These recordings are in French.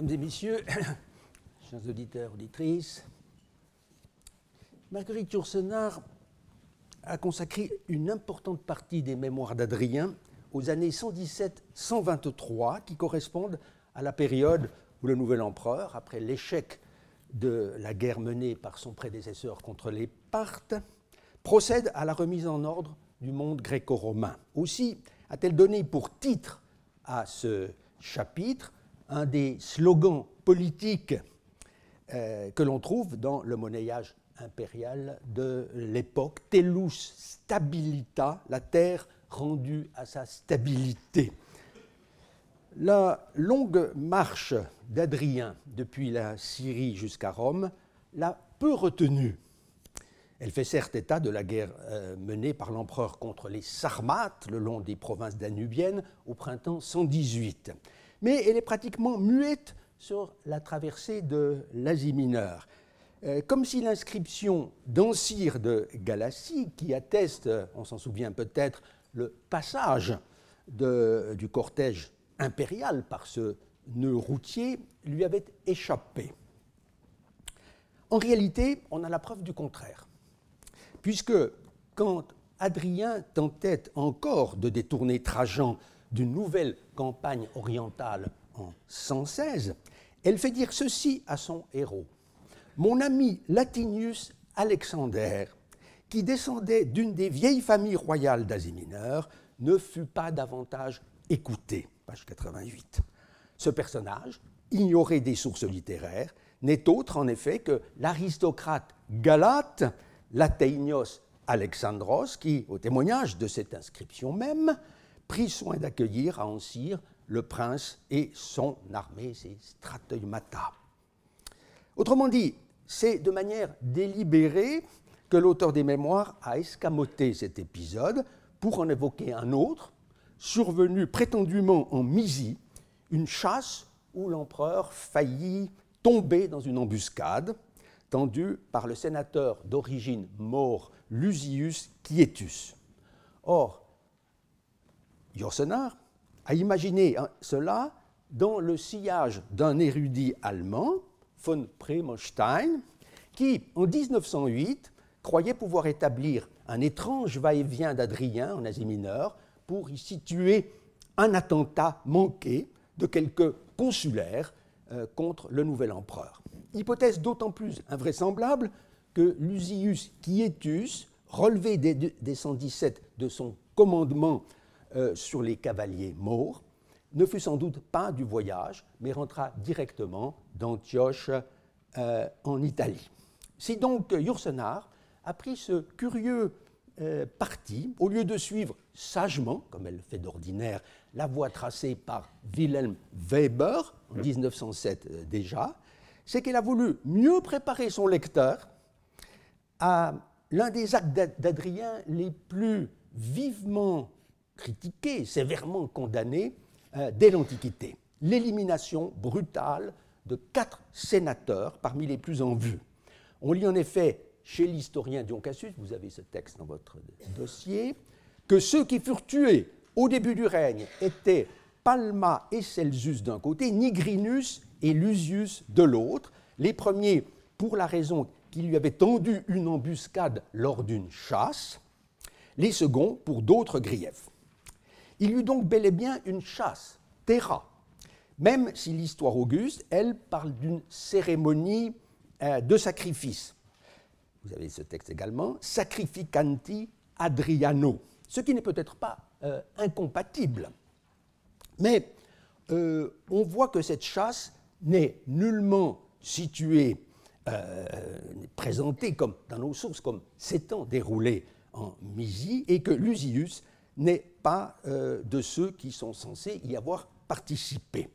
Mesdames et messieurs, chers auditeurs, auditrices, Marguerite Yourcenar a consacré une importante partie des mémoires d'Adrien aux années 117-123 qui correspondent à la période où le nouvel empereur, après l'échec de la guerre menée par son prédécesseur contre les Parthes, procède à la remise en ordre du monde gréco-romain. Aussi a-t-elle donné pour titre à ce chapitre un des slogans politiques euh, que l'on trouve dans le monnayage impérial de l'époque, Tellus stabilita, la terre rendue à sa stabilité. La longue marche d'Adrien depuis la Syrie jusqu'à Rome l'a peu retenue. Elle fait certes état de la guerre euh, menée par l'empereur contre les Sarmates le long des provinces danubiennes au printemps 118 mais elle est pratiquement muette sur la traversée de l'Asie mineure. Euh, comme si l'inscription d'Ancyre de Galatie, qui atteste, on s'en souvient peut-être, le passage du cortège impérial par ce nœud routier, lui avait échappé. En réalité, on a la preuve du contraire, puisque quand Adrien tentait encore de détourner Trajan d'une nouvelle campagne orientale en 116, elle fait dire ceci à son héros. Mon ami Latinius Alexander, qui descendait d'une des vieilles familles royales d'Asie mineure, ne fut pas davantage écouté. Page 88. Ce personnage, ignoré des sources littéraires, n'est autre en effet que l'aristocrate galate Lateinios Alexandros, qui, au témoignage de cette inscription même, prit soin d'accueillir à Ancyre le prince et son armée, ses stratagèmes Autrement dit, c'est de manière délibérée que l'auteur des mémoires a escamoté cet épisode pour en évoquer un autre, survenu prétendument en Misie, une chasse où l'empereur faillit tomber dans une embuscade tendue par le sénateur d'origine maure Lusius Quietus. Or, Jorsenar a imaginé hein, cela dans le sillage d'un érudit allemand, von Premostein, qui, en 1908, croyait pouvoir établir un étrange va-et-vient d'Adrien en Asie mineure pour y situer un attentat manqué de quelques consulaires euh, contre le nouvel empereur. Hypothèse d'autant plus invraisemblable que Lusius Quietus, relevé des 117 de son commandement euh, sur les cavaliers maures, ne fut sans doute pas du voyage, mais rentra directement d'Antioche euh, en Italie. Si donc yoursenar a pris ce curieux euh, parti, au lieu de suivre sagement, comme elle le fait d'ordinaire, la voie tracée par Wilhelm Weber en 1907 déjà, c'est qu'elle a voulu mieux préparer son lecteur à l'un des actes d'Adrien les plus vivement critiqué, sévèrement condamné euh, dès l'Antiquité. L'élimination brutale de quatre sénateurs parmi les plus en vue. On lit en effet chez l'historien Dion Cassius, vous avez ce texte dans votre dossier, que ceux qui furent tués au début du règne étaient Palma et Celsus d'un côté, Nigrinus et Lusius de l'autre, les premiers pour la raison qu'il lui avait tendu une embuscade lors d'une chasse, les seconds pour d'autres griefs. Il eut donc bel et bien une chasse, terra, même si l'histoire auguste, elle, parle d'une cérémonie euh, de sacrifice. Vous avez ce texte également, Sacrificanti Adriano, ce qui n'est peut-être pas euh, incompatible. Mais euh, on voit que cette chasse n'est nullement située, présentée comme, dans nos sources comme s'étant déroulée en misie et que Lusius n'est pas euh, de ceux qui sont censés y avoir participé.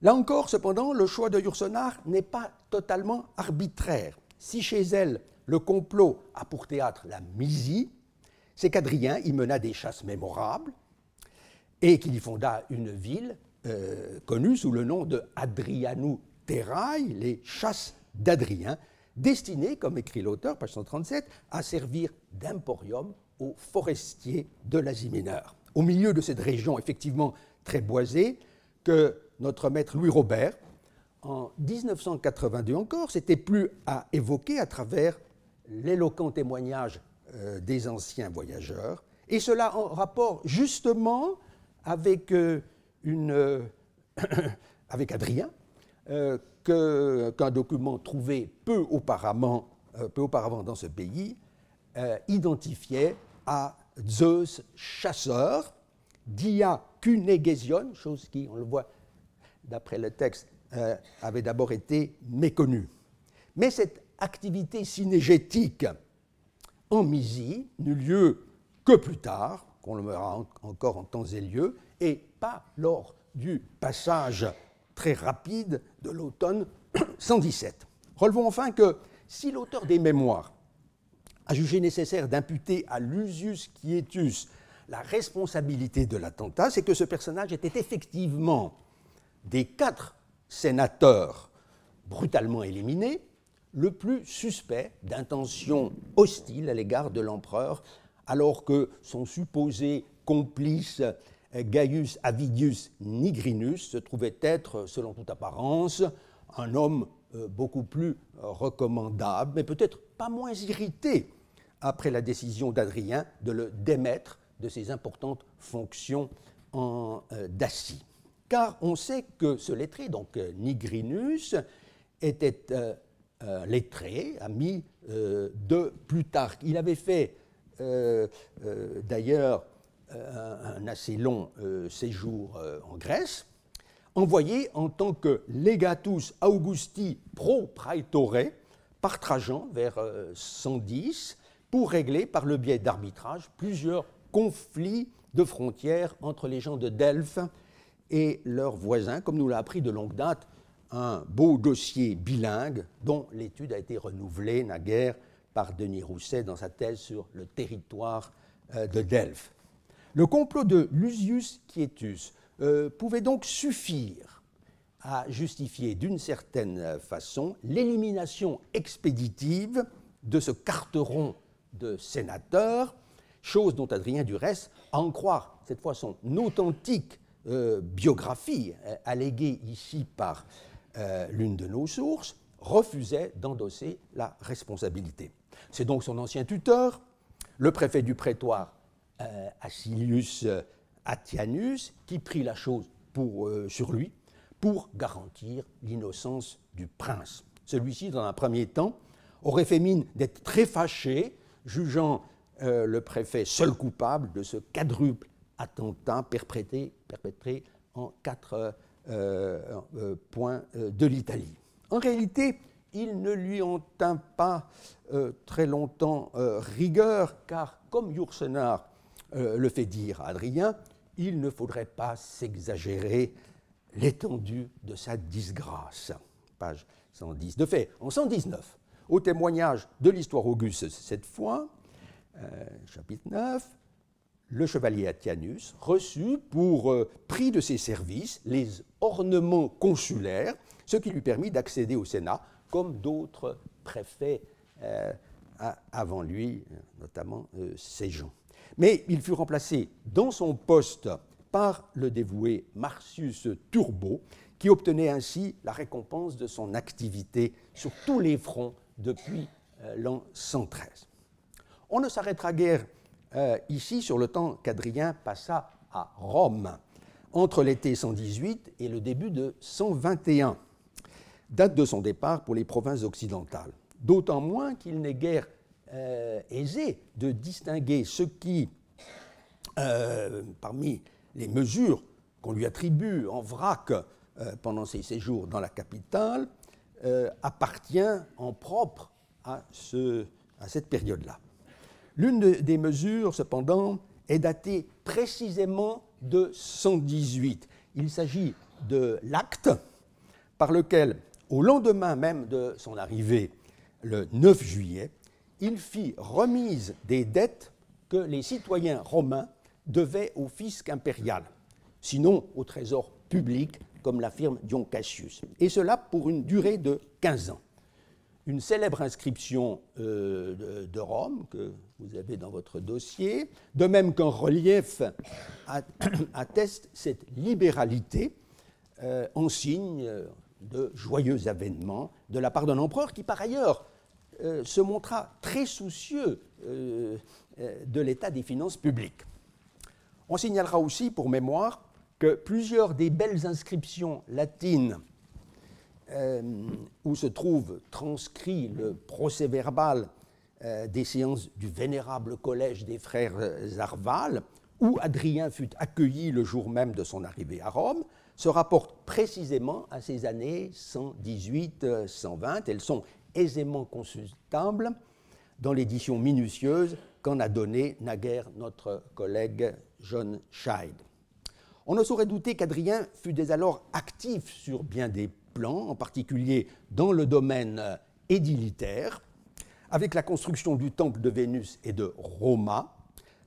Là encore, cependant, le choix de Yourcenar n'est pas totalement arbitraire. Si chez elle, le complot a pour théâtre la Misie, c'est qu'Adrien y mena des chasses mémorables et qu'il y fonda une ville euh, connue sous le nom de Adrianu Terrai, les chasses d'Adrien, destinée, comme écrit l'auteur, page 137, à servir d'emporium, aux forestiers de l'Asie mineure. Au milieu de cette région effectivement très boisée, que notre maître Louis Robert, en 1982 encore, s'était plus à évoquer à travers l'éloquent témoignage euh, des anciens voyageurs, et cela en rapport justement avec, euh, une, euh, avec Adrien, qu'un document trouvé peu peu auparavant dans ce pays identifiait à Zeus chasseur, dia cunegesion, chose qui, on le voit d'après le texte, euh, avait d'abord été méconnue. Mais cette activité synégétique en Mysie n'eut lieu que plus tard, qu'on le verra encore en temps et lieu, et pas lors du passage très rapide de l'automne 117. Relevons enfin que si l'auteur des mémoires a jugé nécessaire d'imputer à Lusius quietus la responsabilité de l'attentat, c'est que ce personnage était effectivement des quatre sénateurs brutalement éliminés, le plus suspect d'intention hostile à l'égard de l'empereur, alors que son supposé complice Gaius Avidius Nigrinus se trouvait être, selon toute apparence, un homme euh, beaucoup plus euh, recommandable, mais peut-être pas moins irrité après la décision d'Adrien de le démettre de ses importantes fonctions en euh, Dacie. Car on sait que ce lettré, donc euh, Nigrinus, était euh, lettré, ami de Plutarque. Il avait fait d'ailleurs un, assez long séjour en Grèce, envoyé en tant que legatus Augusti pro praetore par Trajan vers 110 pour régler par le biais d'arbitrage plusieurs conflits de frontières entre les gens de Delphes et leurs voisins, comme nous l'a appris de longue date un beau dossier bilingue dont l'étude a été renouvelée naguère par Denis Rousset dans sa thèse sur le territoire euh, de Delphes. Le complot de Lusius Quietus euh, pouvait donc suffire à justifier d'une certaine façon l'élimination expéditive de ce carteron de sénateur, chose dont Adrien du en croire cette fois son authentique euh, biographie, euh, alléguée ici par euh, l'une de nos sources, refusait d'endosser la responsabilité. C'est donc son ancien tuteur, le préfet du prétoire Asilius Atianus, qui prit la chose pour, sur lui pour garantir l'innocence du prince. Celui-ci, dans un premier temps, aurait fait mine d'être très fâché jugeant euh, le préfet seul coupable de ce quadruple attentat perpétré, en quatre euh, euh, points de l'Italie. En réalité, il ne lui en pas très longtemps rigueur, car comme Yourcenar le fait dire à Adrien, il ne faudrait pas s'exagérer l'étendue de sa disgrâce. Page 110. De fait, en 119, au témoignage de l'histoire auguste cette fois, euh, chapitre 9, le chevalier Atianus reçut pour euh, prix de ses services les ornements consulaires, ce qui lui permit d'accéder au Sénat comme d'autres préfets euh, avant lui, notamment gens Mais il fut remplacé dans son poste par le dévoué Marcius Turbo, qui obtenait ainsi la récompense de son activité sur tous les fronts depuis euh, l'an 113. On ne s'arrêtera guère euh, ici sur le temps qu'Adrien passa à Rome, entre l'été 118 et le début de 121, date de son départ pour les provinces occidentales. D'autant moins qu'il n'est guère euh, aisé de distinguer ce qui, parmi les mesures qu'on lui attribue en vrac pendant ses séjours dans la capitale, euh, appartient en propre à, cette période-là. L'une des mesures, cependant, est datée précisément de 118. Il s'agit de l'acte par lequel, au lendemain même de son arrivée, le 9 juillet, il fit remise des dettes que les citoyens romains devaient au fisc impérial, sinon au trésor public, comme l'affirme Dion Cassius, et cela pour une durée de 15 ans. Une célèbre inscription euh, de, Rome, que vous avez dans votre dossier, de même qu'un relief atteste cette libéralité euh, en signe de joyeux avènement de la part d'un empereur qui, par ailleurs, euh, se montra très soucieux de l'état des finances publiques. On signalera aussi, pour mémoire, que plusieurs des belles inscriptions latines euh, où se trouve transcrit le procès verbal euh, des séances du vénérable collège des frères euh, Arval, où Adrien fut accueilli le jour même de son arrivée à Rome, se rapportent précisément à ces années 118-120. Elles sont aisément consultables dans l'édition minutieuse qu'en a donnée naguère notre collègue John Scheid. On ne saurait douter qu'Adrien fut dès alors actif sur bien des plans, en particulier dans le domaine euh, édilitaire, avec la construction du temple de Vénus et de Roma,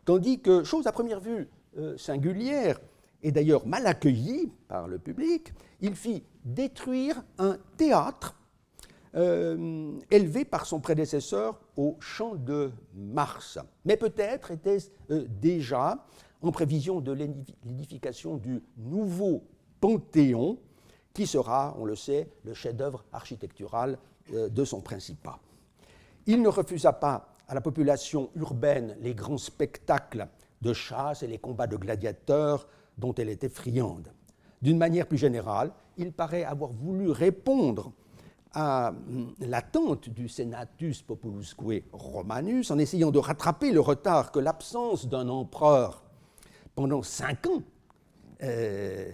tandis que, chose à première vue euh, singulière, et d'ailleurs mal accueillie par le public, il fit détruire un théâtre euh, élevé par son prédécesseur au champ de Mars. Mais peut-être était-ce déjà en prévision de l'édification du nouveau Panthéon, qui sera, on le sait, le chef-d'œuvre architectural euh, de son principat. Il ne refusa pas à la population urbaine les grands spectacles de chasse et les combats de gladiateurs dont elle était friande. D'une manière plus générale, il paraît avoir voulu répondre à hum, l'attente du Senatus Populusque Romanus en essayant de rattraper le retard que l'absence d'un empereur pendant cinq ans, euh,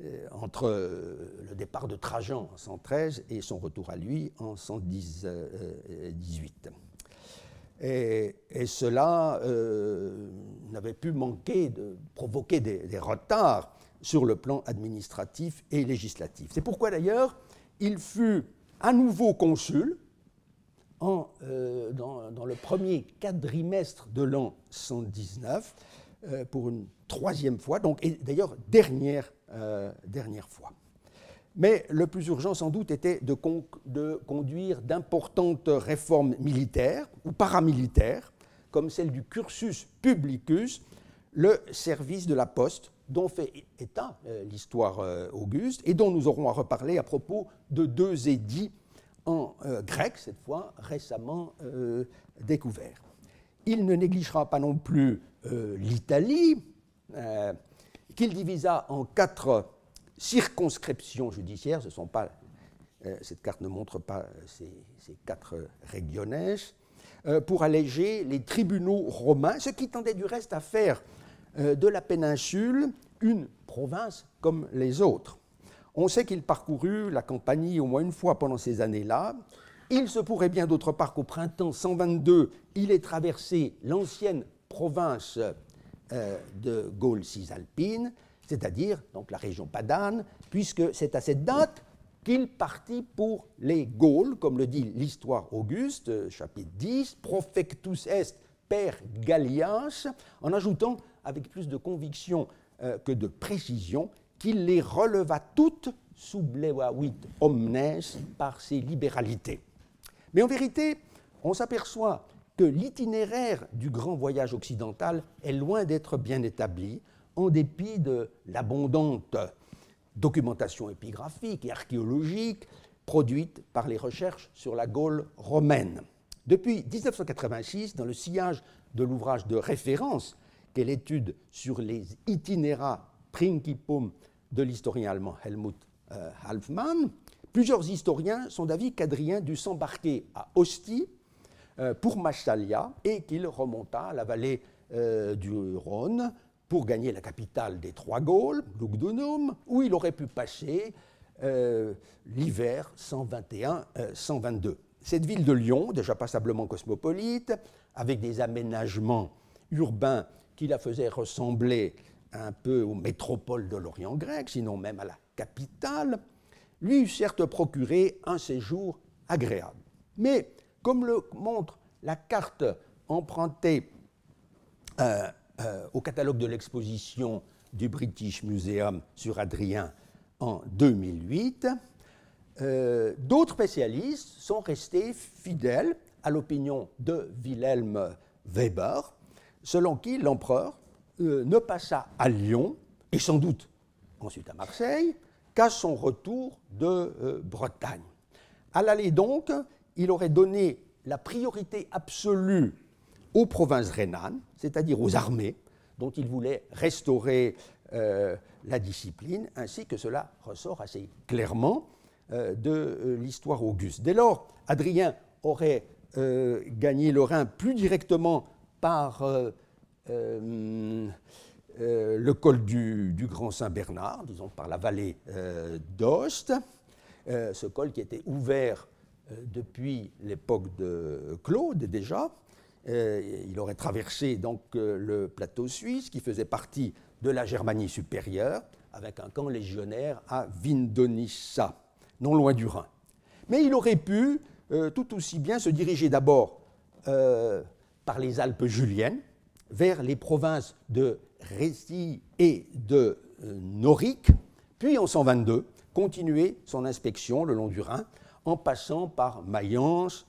euh, entre euh, le départ de Trajan en 113 et son retour à lui en 118. Et, cela n'avait pu manquer de provoquer des, retards sur le plan administratif et législatif. C'est pourquoi d'ailleurs il fut à nouveau consul dans, le premier quadrimestre de l'an 119 euh, pour une troisième fois, donc, et d'ailleurs dernière, euh, dernière fois. Mais le plus urgent, sans doute, était de, conduire d'importantes réformes militaires ou paramilitaires, comme celle du cursus publicus, le service de la poste, dont fait état euh, l'histoire auguste, et dont nous aurons à reparler à propos de deux édits en grec, cette fois récemment découverts. Il ne négligera pas non plus euh, l'Italie, euh, qu'il divisa en quatre circonscriptions judiciaires. Ce sont pas, euh, cette carte ne montre pas ces, ces quatre regiones. pour alléger les tribunaux romains, ce qui tendait du reste à faire de la péninsule une province comme les autres. On sait qu'il parcourut la campagne au moins une fois pendant ces années-là. Il se pourrait bien d'autre part qu'au printemps 122, il ait traversé l'ancienne province euh, de Gaule cisalpine, c'est-à-dire donc la région padane, puisque c'est à cette date qu'il partit pour les Gaules, comme le dit l'histoire Auguste, euh, chapitre 10, Profectus est per Galliens, en ajoutant avec plus de conviction euh, que de précision qu'il les releva toutes sublevavit omnes par ses libéralités. Mais en vérité, on s'aperçoit l'itinéraire du grand voyage occidental est loin d'être bien établi, en dépit de l'abondante documentation épigraphique et archéologique produite par les recherches sur la Gaule romaine. Depuis 1986, dans le sillage de l'ouvrage de référence qu'est l'étude sur les itinéra principum de l'historien allemand Helmut euh, Halfmann, plusieurs historiens sont d'avis qu'Adrien dut s'embarquer à Ostie euh, pour Machalia et qu'il remonta à la vallée euh, du Rhône pour gagner la capitale des Trois Gaules, Lugdunum, où il aurait pu passer euh, l'hiver 121-122. Cette ville de Lyon, déjà passablement cosmopolite, avec des aménagements urbains qui la faisaient ressembler un peu aux métropoles de l'Orient grec, sinon même à la capitale, lui eût certes procuré un séjour agréable. Mais comme le montre la carte empruntée euh, euh, au catalogue de l'exposition du British Museum sur Adrien en 2008, euh, d'autres spécialistes sont restés fidèles à l'opinion de Wilhelm Weber, selon qui l'empereur ne passa à Lyon, et sans doute ensuite à Marseille, qu'à son retour de Bretagne. À l'aller donc, il aurait donné la priorité absolue aux provinces rhénanes, c'est-à-dire aux armées, dont il voulait restaurer euh, la discipline, ainsi que cela ressort assez clairement euh, de euh, l'histoire auguste. Dès lors, Adrien aurait gagné le Rhin plus directement par le col du, du Grand Saint-Bernard, disons par la vallée d'Ost, ce col qui était ouvert euh, depuis l'époque de Claude déjà. Euh, il aurait traversé donc euh, le plateau suisse qui faisait partie de la Germanie supérieure avec un camp légionnaire à Vindonissa, non loin du Rhin. Mais il aurait pu tout aussi bien se diriger d'abord par les Alpes juliennes vers les provinces de Récy et de Norique, puis en 122 continuer son inspection le long du Rhin en passant par Mayence,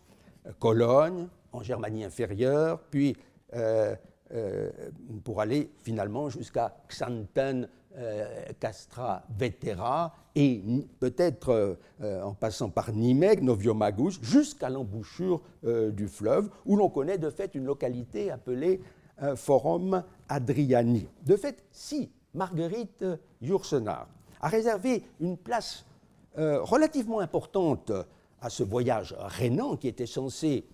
euh, Cologne, en Germanie inférieure, puis euh, euh, pour aller finalement jusqu'à Xanten, Castra, Vetera, et peut-être en passant par Nimeg, Noviomagus, jusqu'à l'embouchure du fleuve, où l'on connaît de fait une localité appelée Forum Adriani. De fait, si Marguerite Yourcenar a réservé une place euh, relativement importante à ce voyage rénan qui était censé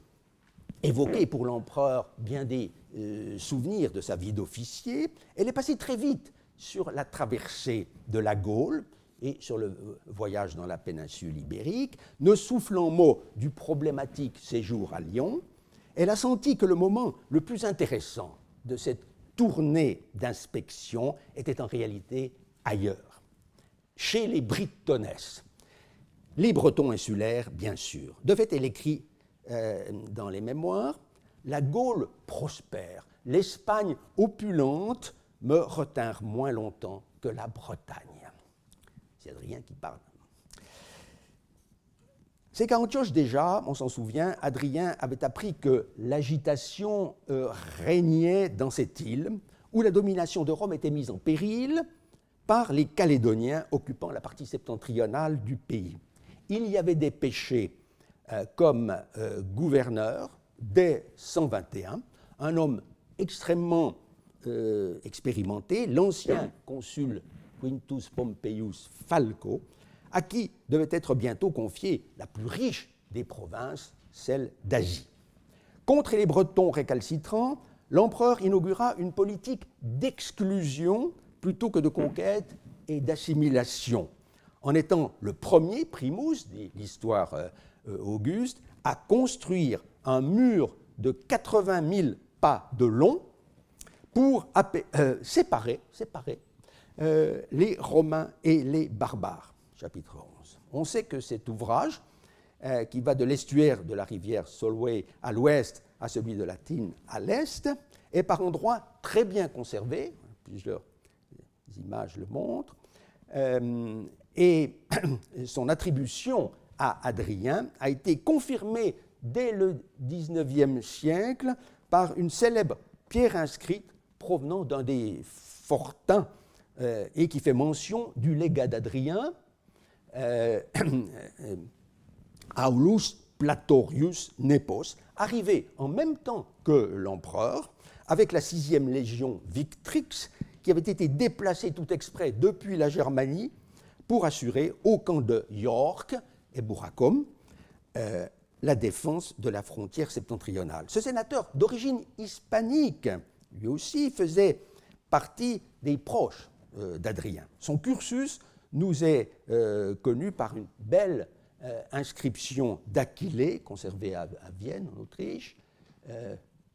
évoquer pour l'empereur bien des euh, souvenirs de sa vie d'officier, elle est passée très vite sur la traversée de la Gaule et sur le euh, voyage dans la péninsule ibérique, ne soufflant mot du problématique séjour à Lyon, elle a senti que le moment le plus intéressant de cette tournée d'inspection était en réalité ailleurs, chez les Britonesses, les Bretons insulaires, bien sûr. De fait, elle écrit euh, dans les mémoires, La Gaule prospère, l'Espagne opulente me retinrent moins longtemps que la Bretagne. C'est Adrien qui parle. C'est qu'à Antioche déjà, on s'en souvient, Adrien avait appris que l'agitation euh, régnait dans cette île, où la domination de Rome était mise en péril par les Calédoniens occupant la partie septentrionale du pays il y avait des péchés euh, comme euh, gouverneur dès 121, un homme extrêmement euh, expérimenté, l'ancien consul Quintus Pompeius Falco, à qui devait être bientôt confiée la plus riche des provinces, celle d'Asie. Contre les Bretons récalcitrants, l'empereur inaugura une politique d'exclusion plutôt que de conquête et d'assimilation en étant le premier primus de l'histoire euh, euh, Auguste à construire un mur de 80 000 pas de long pour euh, séparer, les Romains et les barbares. Chapitre 11. On sait que cet ouvrage, qui va de l'estuaire de la rivière Solway à l'ouest à celui de la Tine à l'est, est par endroits très bien conservé, plusieurs images le montrent, et son attribution à Adrien a été confirmée dès le XIXe siècle par une célèbre pierre inscrite provenant d'un des fortins euh, et qui fait mention du légat d'Adrien, euh, Aulus Platorius Nepos, arrivé en même temps que l'empereur, avec la sixième légion Victrix, qui avait été déplacée tout exprès depuis la Germanie pour assurer au camp de York et Buracom euh, la défense de la frontière septentrionale. Ce sénateur d'origine hispanique, lui aussi, faisait partie des proches euh, d'Adrien. Son cursus nous est euh, connu par une belle inscription d'Aquilée, conservée à, Vienne, en Autriche,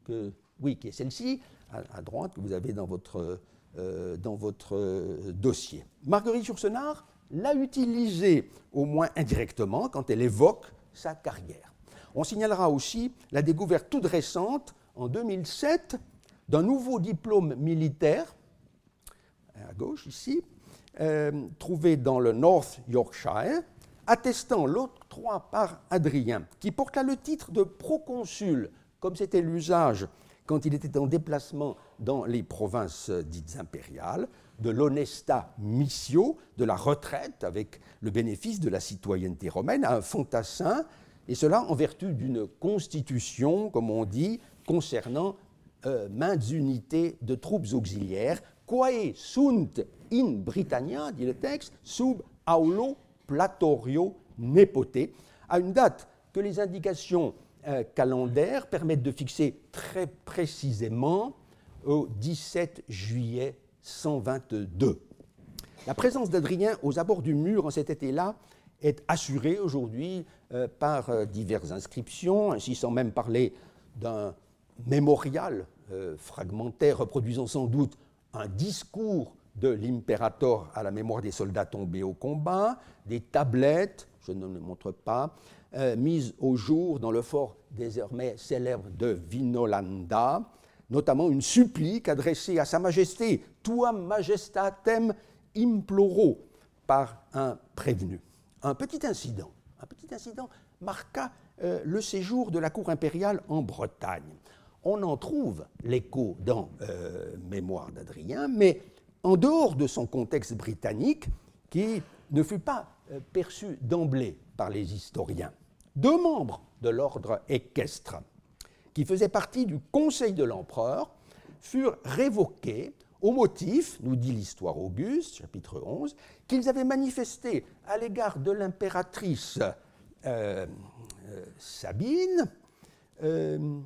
que, oui, qui est celle-ci, à, droite, que vous avez dans votre, dans votre dossier. Marguerite Yourcenar l'a utilisée au moins indirectement quand elle évoque sa carrière. On signalera aussi la découverte toute récente, en 2007, d'un nouveau diplôme militaire, euh, à gauche ici, euh, trouvé dans le North Yorkshire, attestant l'octroi par Adrien, qui porta le titre de proconsul, comme c'était l'usage quand il était en déplacement dans les provinces dites impériales, de l'honesta missio, de la retraite avec le bénéfice de la citoyenneté romaine, à un fantassin, et cela en vertu d'une constitution, comme on dit, concernant euh, maintes unités de troupes auxiliaires, quae sunt in Britannia, dit le texte, sub aulo platorio nepote, à une date que les indications calendaires euh, calendaire permettent de fixer très précisément au 17 juillet 122. La présence d'Adrien aux abords du mur en cet été-là est assurée aujourd'hui euh, par euh, diverses inscriptions, ainsi sans même parler d'un mémorial fragmentaire reproduisant sans doute un discours de l'impérator à la mémoire des soldats tombés au combat, des tablettes, je ne les montre pas, euh, mise au jour dans le fort désormais célèbre de Vinolanda, notamment une supplique adressée à Sa Majesté, Tua Majestatem imploro, par un prévenu. Un petit incident, un petit incident marqua euh, le séjour de la cour impériale en Bretagne. On en trouve l'écho dans euh, Mémoire d'Adrien, mais en dehors de son contexte britannique, qui ne fut pas perçu d'emblée par les historiens deux membres de l'ordre équestre, qui faisaient partie du conseil de l'empereur, furent révoqués au motif, nous dit l'histoire Auguste, chapitre 11, qu'ils avaient manifesté à l'égard de l'impératrice euh, euh, Sabine euh,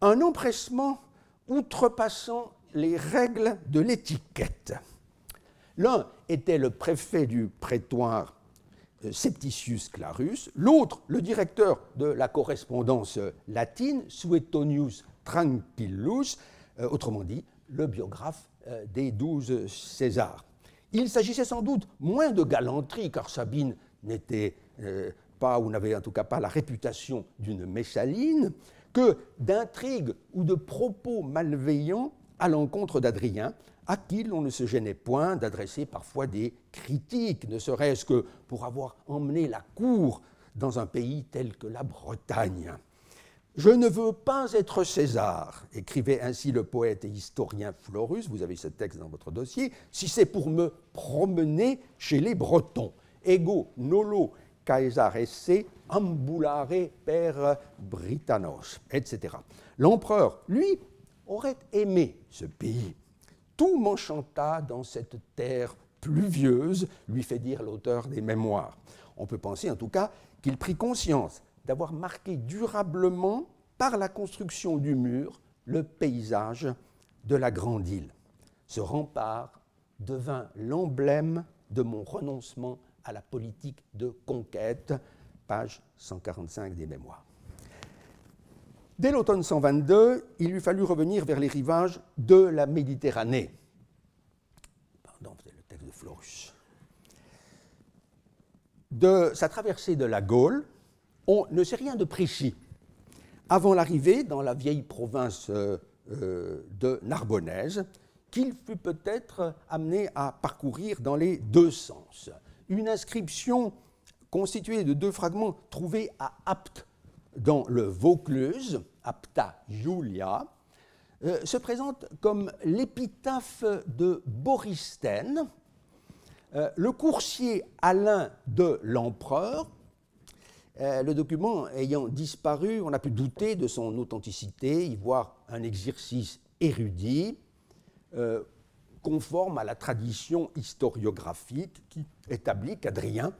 un empressement outrepassant les règles de l'étiquette. L'un était le préfet du prétoire Septicius Clarus, l'autre, le directeur de la correspondance latine, Suetonius Tranquillus, euh, autrement dit, le biographe euh, des douze Césars. Il s'agissait sans doute moins de galanterie, car Sabine n'était euh, pas, ou n'avait en tout cas pas la réputation d'une Messaline, que d'intrigues ou de propos malveillants à l'encontre d'Adrien, à qui l'on ne se gênait point d'adresser parfois des critiques, ne serait-ce que pour avoir emmené la cour dans un pays tel que la Bretagne. Je ne veux pas être César, écrivait ainsi le poète et historien Florus, vous avez ce texte dans votre dossier, si c'est pour me promener chez les Bretons. Ego nolo caesaresse ambulare per Britannos, etc. L'empereur, lui, aurait aimé ce pays. Tout m'enchanta dans cette terre pluvieuse, lui fait dire l'auteur des mémoires. On peut penser en tout cas qu'il prit conscience d'avoir marqué durablement par la construction du mur le paysage de la grande île. Ce rempart devint l'emblème de mon renoncement à la politique de conquête, page 145 des mémoires. Dès l'automne 122, il lui fallut revenir vers les rivages de la Méditerranée. Pardon, c'est le texte de Florus. De sa traversée de la Gaule, on ne sait rien de précis. Avant l'arrivée dans la vieille province euh, euh, de Narbonnaise, qu'il fut peut-être amené à parcourir dans les deux sens. Une inscription constituée de deux fragments trouvés à apte dans le Vaucluse, Apta Julia, euh, se présente comme l'épitaphe de Boristène, euh, le coursier Alain de l'empereur. Euh, le document ayant disparu, on a pu douter de son authenticité, y voir un exercice érudit, conforme à la tradition historiographique qui établit qu'Adrien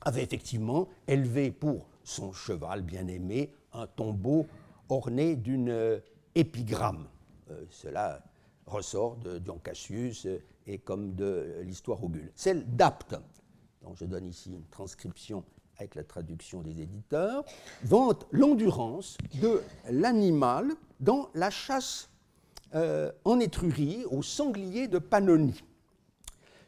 avait effectivement élevé pour son cheval bien-aimé, un tombeau orné d'une euh, épigramme. Euh, cela ressort de Dion Cassius euh, et comme de l'histoire augule. Celle d'Apte, dont je donne ici une transcription avec la traduction des éditeurs, vante l'endurance de l'animal dans la chasse en Étrurie au sanglier de Pannonie.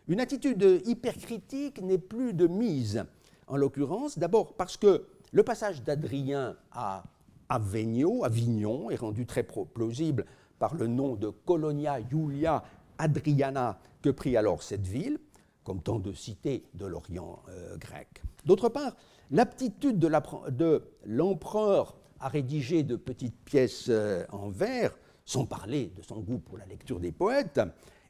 Une attitude hypercritique n'est plus de mise, en l'occurrence, d'abord parce que le passage d'Adrien à Avignon, est rendu très plausible par le nom de Colonia Julia Adriana que prit alors cette ville, comme tant de cités de l'Orient euh, grec. D'autre part, l'aptitude de l'empereur à rédiger de petites pièces euh, en vers, sans parler de son goût pour la lecture des poètes,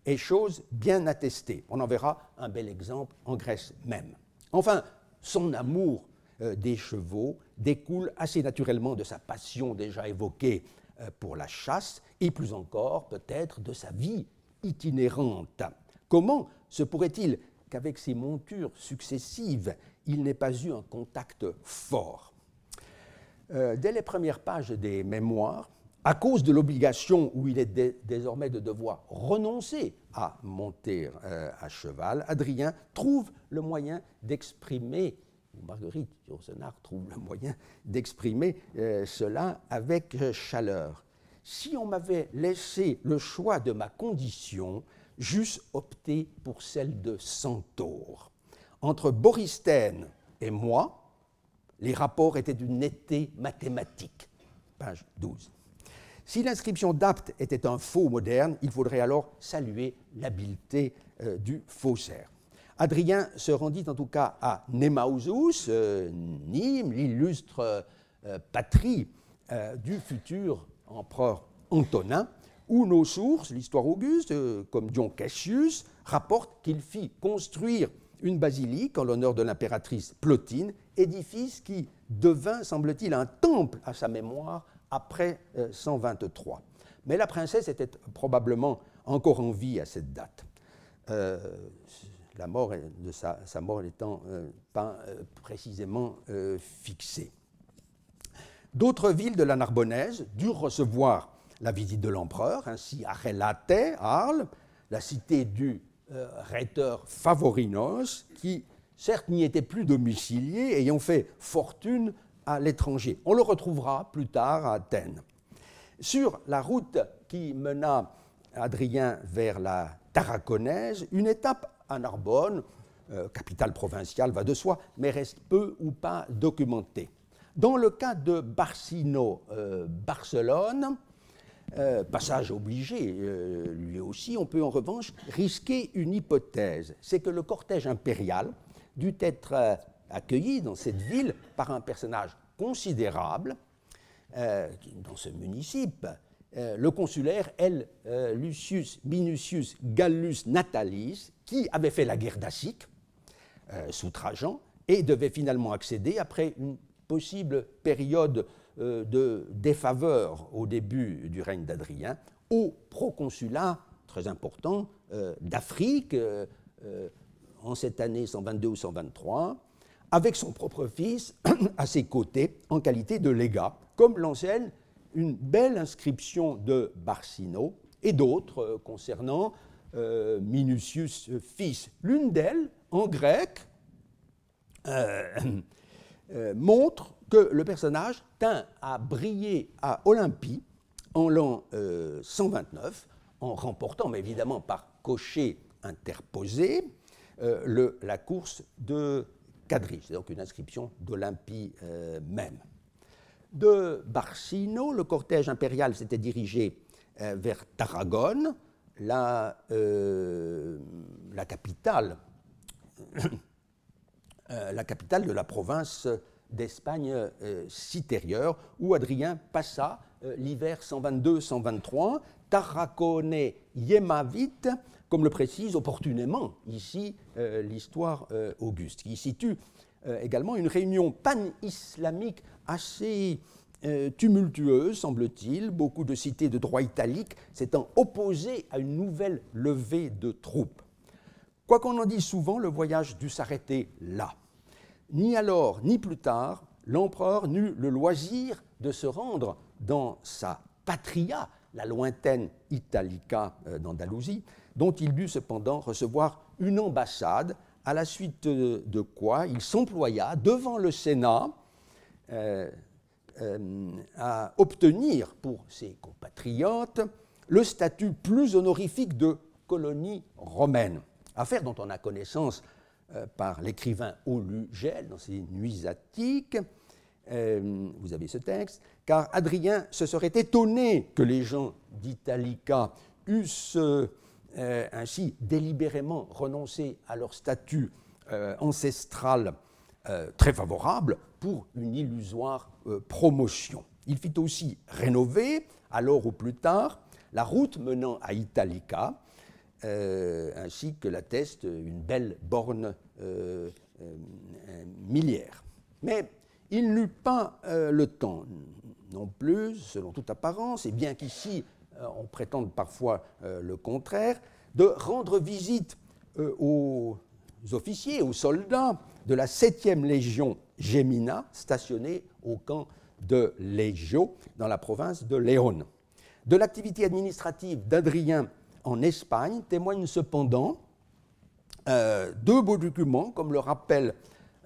est chose bien attestée. On en verra un bel exemple en Grèce même. Enfin, son amour euh, des chevaux découle assez naturellement de sa passion déjà évoquée euh, pour la chasse et plus encore peut-être de sa vie itinérante. Comment se pourrait-il qu'avec ses montures successives, il n'ait pas eu un contact fort euh, Dès les premières pages des mémoires, à cause de l'obligation où il est désormais de devoir renoncer à monter à cheval, Adrien trouve le moyen d'exprimer Marguerite Yourcenar trouve le moyen d'exprimer euh, cela avec euh, chaleur. Si on m'avait laissé le choix de ma condition, j'eusse opté pour celle de centaure. Entre Boristène et moi, les rapports étaient d'une netteté mathématique. Page 12. Si l'inscription d'apte était un faux moderne, il faudrait alors saluer l'habileté euh, du faussaire. Adrien se rendit en tout cas à Nemausus, euh, Nîmes, l'illustre euh, patrie euh, du futur empereur Antonin, où nos sources, l'histoire auguste, comme Dion Cassius, rapportent qu'il fit construire une basilique en l'honneur de l'impératrice Plotine, édifice qui devint, semble-t-il, un temple à sa mémoire après 123. Mais la princesse était probablement encore en vie à cette date la mort, de sa, mort n'étant euh, pas euh, précisément euh, fixée. D'autres villes de la Narbonnaise durent recevoir la visite de l'empereur, ainsi Arelate, Arles, la cité du rhéteur Favorinos, qui certes n'y était plus domicilié, ayant fait fortune à l'étranger. On le retrouvera plus tard à Athènes. Sur la route qui mena Adrien vers la Tarraconaise, une étape à Narbonne, euh, capitale provinciale, va de soi, mais reste peu ou pas documenté. Dans le cas de Barcino, euh, Barcelone, euh, passage obligé, lui aussi, on peut en revanche risquer une hypothèse, c'est que le cortège impérial dut être accueilli dans cette ville par un personnage considérable, dans ce municipe, euh, le consulaire, L. Euh, Lucius Minucius Gallus Natalis, qui avait fait la guerre d'Assique euh, sous Trajan et devait finalement accéder après une possible période de défaveur au début du règne d'Adrien au proconsulat très important d'Afrique en cette année 122 ou 123 avec son propre fils à ses côtés en qualité de légat, comme l'ancienne une belle inscription de Barcino et d'autres euh, concernant euh, Minucius fils. L'une d'elles, en grec, euh, montre que le personnage tint à briller à Olympie en l'an 129, en remportant, mais évidemment par cocher interposé, la course de C'est donc une inscription d'Olympie même de Barcino, le cortège impérial s'était dirigé euh, vers Tarragone, la, euh, capitale, euh, la capitale de la province d'Espagne citérieure, où Adrien passa l'hiver 122-123, Tarracone Yemavit, comme le précise opportunément ici l'histoire Auguste, qui situe également une réunion pan-islamique assez euh, tumultueuse, semble-t-il, beaucoup de cités de droit italique s'étant opposées à une nouvelle levée de troupes. Quoi qu'on en dise souvent, le voyage dut s'arrêter là. Ni alors, ni plus tard, l'empereur n'eut le loisir de se rendre dans sa patria, la lointaine Italica euh, d'Andalousie, dont il dut cependant recevoir une ambassade, à la suite de quoi il s'employa devant le Sénat euh, euh, à obtenir pour ses compatriotes le statut plus honorifique de colonie romaine, affaire dont on a connaissance euh, par l'écrivain Olugel dans ses Nuits attiques. vous avez ce texte, car Adrien se serait étonné que les gens d'Italica eussent ainsi délibérément renoncé à leur statut ancestral euh, très favorable pour une illusoire euh, promotion. Il fit aussi rénover, alors ou plus tard, la route menant à Italica, euh, ainsi que l'atteste une belle borne millière. Mais il n'eut pas le temps non plus, selon toute apparence, et bien qu'ici on prétende parfois le contraire, de rendre visite aux officiers, aux soldats, de la 7e légion Gemina, stationnée au camp de Légio, dans la province de Léon. De l'activité administrative d'Adrien en Espagne témoignent cependant euh, deux beaux documents, comme le rappelle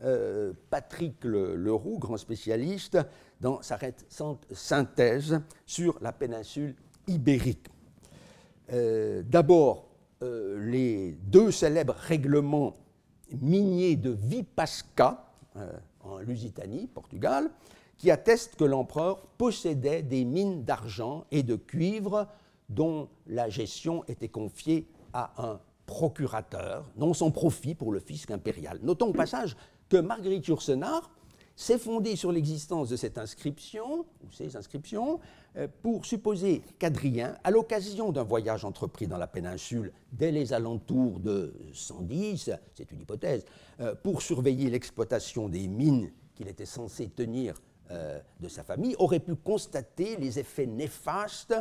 euh, Patrick Leroux, grand spécialiste, dans sa récente synthèse sur la péninsule ibérique. Euh, d'abord, les deux célèbres règlements minier de Vipasca, euh, en Lusitanie, Portugal, qui atteste que l'empereur possédait des mines d'argent et de cuivre dont la gestion était confiée à un procurateur, non sans profit pour le fisc impérial. Notons au passage que Marguerite Yourcenar s'est fondé sur l'existence de cette inscription, ou ces inscriptions, euh, pour supposer qu'Adrien, à l'occasion d'un voyage entrepris dans la péninsule dès les alentours de 110, c'est une hypothèse, euh, pour surveiller l'exploitation des mines qu'il était censé tenir euh, de sa famille, aurait pu constater les effets néfastes,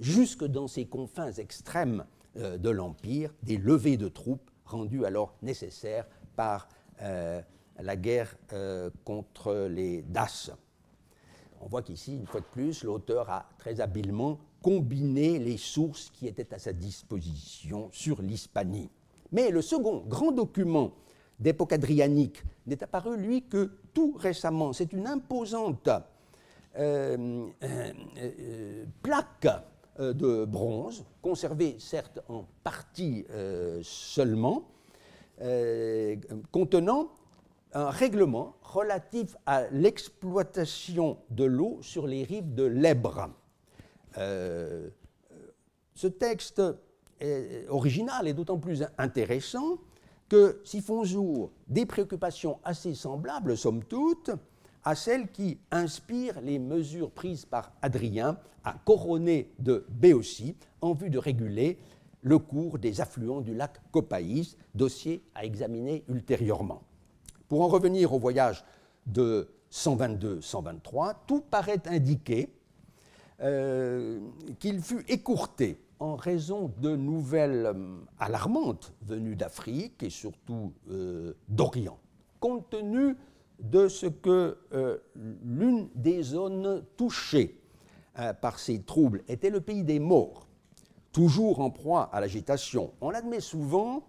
jusque dans ces confins extrêmes de l'Empire, des levées de troupes rendues alors nécessaires par la guerre euh, contre les DAS. On voit qu'ici, une fois de plus, l'auteur a très habilement combiné les sources qui étaient à sa disposition sur l'Hispanie. Mais le second grand document d'époque adrianique n'est apparu, lui, que tout récemment. C'est une imposante euh, euh, plaque de bronze, conservée certes en partie seulement, contenant un règlement relatif à l'exploitation de l'eau sur les rives de l'Ebre. Euh, ce texte original est d'autant plus intéressant que s'y font jour des préoccupations assez semblables, somme toute, à celles qui inspirent les mesures prises par Adrien à coroner de Béotie en vue de réguler le cours des affluents du lac Copaïs, dossier à examiner ultérieurement. Pour en revenir au voyage de 122-123, tout paraît indiquer euh, qu'il fut écourté en raison de nouvelles euh, alarmantes venues d'Afrique et surtout euh, d'Orient, compte tenu de ce que l'une des zones touchées par ces troubles était le pays des morts, toujours en proie à l'agitation. On l'admet souvent,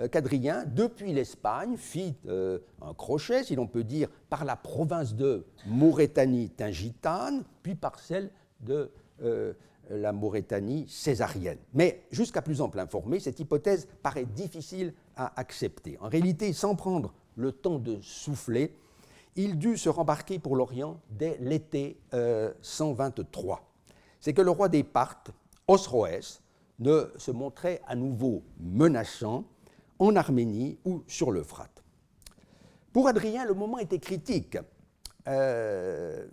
euh, qu'Adrien, depuis l'Espagne, fit euh, un crochet, si l'on peut dire, par la province de Maurétanie-Tingitane, puis par celle de euh, la Maurétanie césarienne. Mais jusqu'à plus ample informé, cette hypothèse paraît difficile à accepter. En réalité, sans prendre le temps de souffler, il dut se rembarquer pour l'Orient dès l'été 123. C'est que le roi des Parthes, Osroès, ne se montrait à nouveau menaçant en Arménie ou sur l'Euphrate. Pour Adrien, le moment était critique, euh,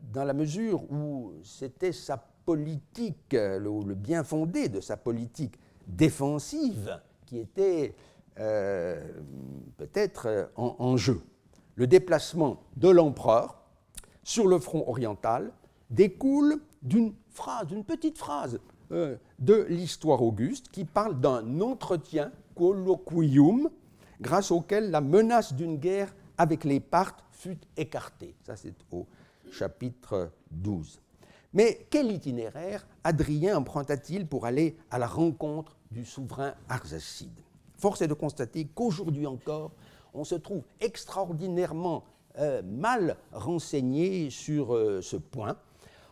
dans la mesure où c'était sa politique, le, bien fondé de sa politique défensive qui était euh, peut-être en, jeu. Le déplacement de l'empereur sur le front oriental découle d'une phrase, d'une petite phrase euh, de l'histoire auguste qui parle d'un entretien colloquium grâce auquel la menace d'une guerre avec les Parthes fut écartée. Ça, c'est au chapitre 12. Mais quel itinéraire Adrien emprunta-t-il pour aller à la rencontre du souverain Arsacide Force est de constater qu'aujourd'hui encore, on se trouve extraordinairement euh, mal renseigné sur euh, ce point.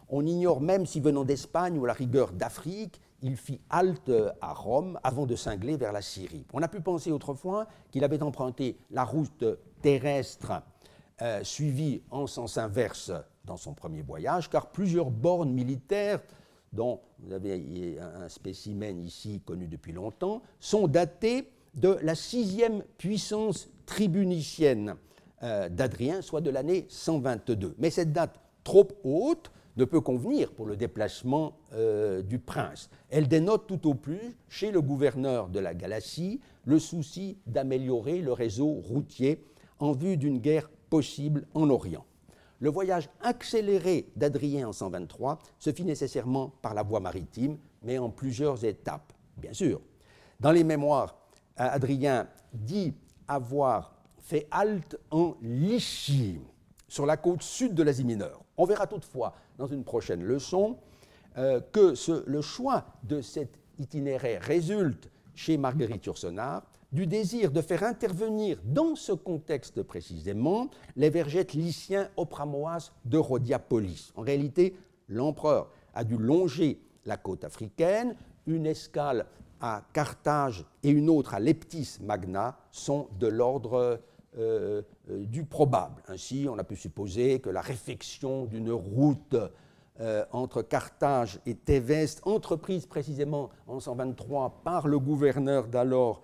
On ignore même si venant d'Espagne ou la rigueur d'Afrique, il fit halte à Rome avant de cingler vers la Syrie. On a pu penser autrefois qu'il avait emprunté la route terrestre euh, suivie en sens inverse dans son premier voyage, car plusieurs bornes militaires, dont vous avez un spécimen ici connu depuis longtemps, sont datées de la sixième puissance tribunicienne euh, d'Adrien, soit de l'année 122. Mais cette date trop haute ne peut convenir pour le déplacement euh, du prince. Elle dénote tout au plus, chez le gouverneur de la Galatie, le souci d'améliorer le réseau routier en vue d'une guerre possible en Orient. Le voyage accéléré d'Adrien en 123 se fit nécessairement par la voie maritime, mais en plusieurs étapes, bien sûr. Dans les mémoires, euh, Adrien dit avoir fait halte en Lichy, sur la côte sud de l'Asie mineure. On verra toutefois dans une prochaine leçon, euh, que le choix de cet itinéraire résulte chez Marguerite Yourcenar du désir de faire intervenir dans ce contexte précisément les vergettes lyciens opramoises de Rhodiapolis. En réalité, l'empereur a dû longer la côte africaine, une escale à Carthage et une autre à Leptis Magna sont de l'ordre euh, euh, du probable. Ainsi, on a pu supposer que la réfection d'une route euh, entre Carthage et Théveste, entreprise précisément en 123 par le gouverneur d'alors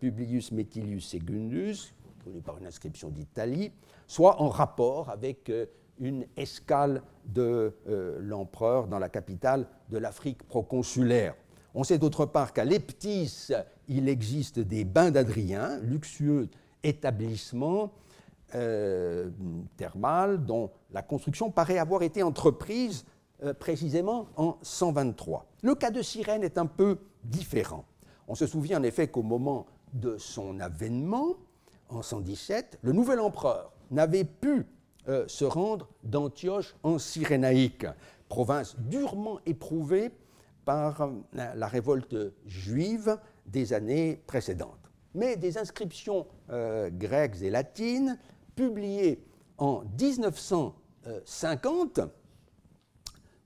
Publius Metilius Segundus, connu par une inscription d'Italie, soit en rapport avec une escale de l'empereur dans la capitale de l'Afrique proconsulaire. On sait d'autre part qu'à Leptis, il existe des bains d'Adrien, luxueux établissement euh, thermal dont la construction paraît avoir été entreprise euh, précisément en 123. Le cas de Cyrène est un peu différent. On se souvient en effet qu'au moment de son avènement, en 117, le nouvel empereur n'avait pu euh, se rendre d'Antioche en Cyrénaïque, province durement éprouvée par la révolte juive des années précédentes mais des inscriptions euh, grecques et latines publiées en 1950,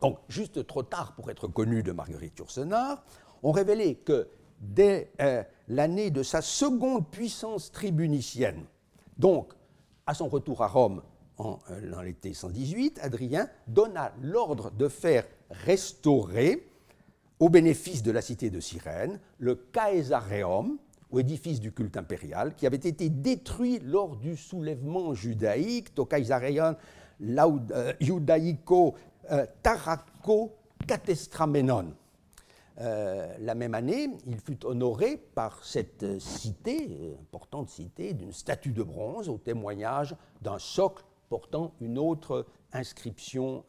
donc juste trop tard pour être connues de Marguerite Yourcenar, ont révélé que dès euh, l'année de sa seconde puissance tribunicienne, donc à son retour à Rome en, euh, l'été 118, Adrien donna l'ordre de faire restaurer, au bénéfice de la cité de Cyrène, le Caesareum, ou édifice du culte impérial, qui avait été détruit lors du soulèvement judaïque, Tokaisarian euh, Judaïko, euh, Tarako Katestramenon. Euh, la même année, il fut honoré par cette cité, importante cité, d'une statue de bronze au témoignage d'un socle portant une autre inscription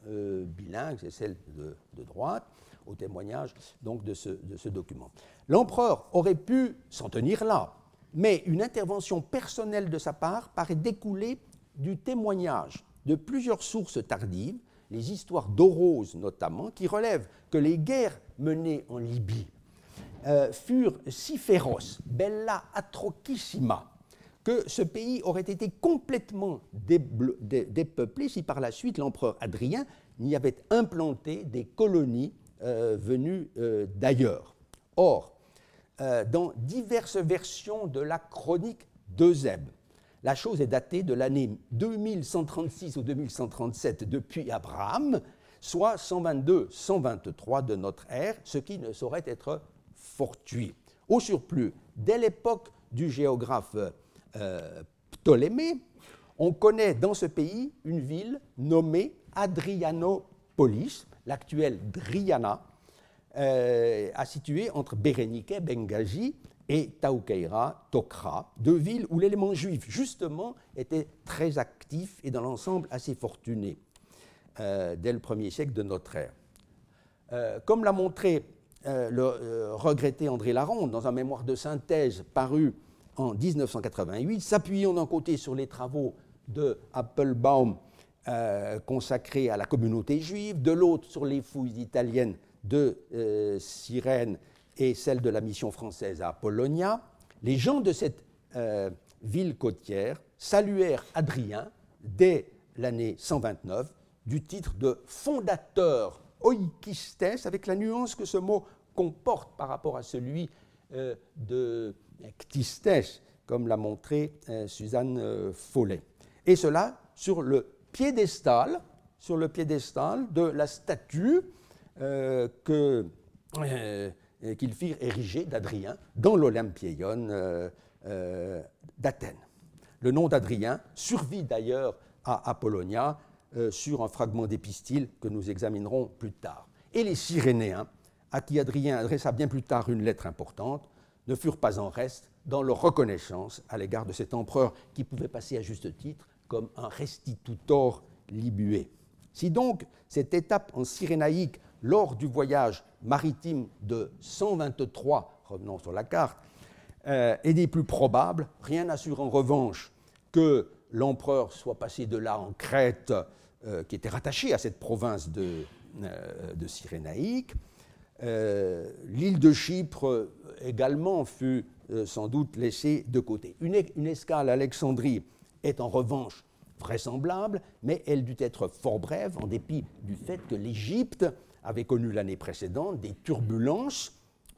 bilingue, c'est celle de droite au témoignage donc, de, ce, document. L'empereur aurait pu s'en tenir là, mais une intervention personnelle de sa part paraît découler du témoignage de plusieurs sources tardives, les histoires d'Orose notamment, qui relèvent que les guerres menées en Libye euh, furent si féroces, bella atrocissima, que ce pays aurait été complètement dépeuplé si par la suite l'empereur Adrien n'y avait implanté des colonies euh, Venu euh, d'ailleurs. Or, euh, dans diverses versions de la chronique d'Eusèbe, la chose est datée de l'année 2136 ou 2137 depuis Abraham, soit 122-123 de notre ère, ce qui ne saurait être fortuit. Au surplus, dès l'époque du géographe Ptolémée, on connaît dans ce pays une ville nommée Adrianopolis, l'actuelle Driana, euh, entre Berenike, Benghazi et Taukeira, Tokra, deux villes où l'élément juif, justement, était très actif et dans l'ensemble assez fortuné euh, dès le premier siècle de notre ère. Euh, comme l'a montré euh, le regretté André Laronde dans un mémoire de synthèse paru en 1988, s'appuyant d'un côté sur les travaux de Applebaum euh, consacré à la communauté juive, de l'autre sur les fouilles italiennes de Sirène euh, et celle de la mission française à Polonia, les gens de cette euh, ville côtière saluèrent Adrien dès l'année 129 du titre de fondateur oikistes, avec la nuance que ce mot comporte par rapport à celui de ctistes, comme l'a montré Suzanne Follet. Et cela sur le sur le piédestal de la statue euh, que, euh, qu'ils firent ériger d'Adrien dans l'Olympéion euh, d'Athènes. Le nom d'Adrien survit d'ailleurs à Apollonia sur un fragment d'épistyle que nous examinerons plus tard. Et les Cyrénéens, à qui Adrien adressa bien plus tard une lettre importante, ne furent pas en reste dans leur reconnaissance à l'égard de cet empereur qui pouvait passer à juste titre comme un restitutor libué. Si donc cette étape en cyrénaïque, lors du voyage maritime de 123, revenons sur la carte, euh, est des plus probables, rien n'assure en revanche que l'empereur soit passé de là en Crète, euh, qui était rattachée à cette province de, euh, Cyrénaïque. L'île de Chypre également fut sans doute laissée de côté. Une, une escale à Alexandrie est en revanche vraisemblable, mais elle dut être fort brève en dépit du fait que l'Égypte avait connu l'année précédente des turbulences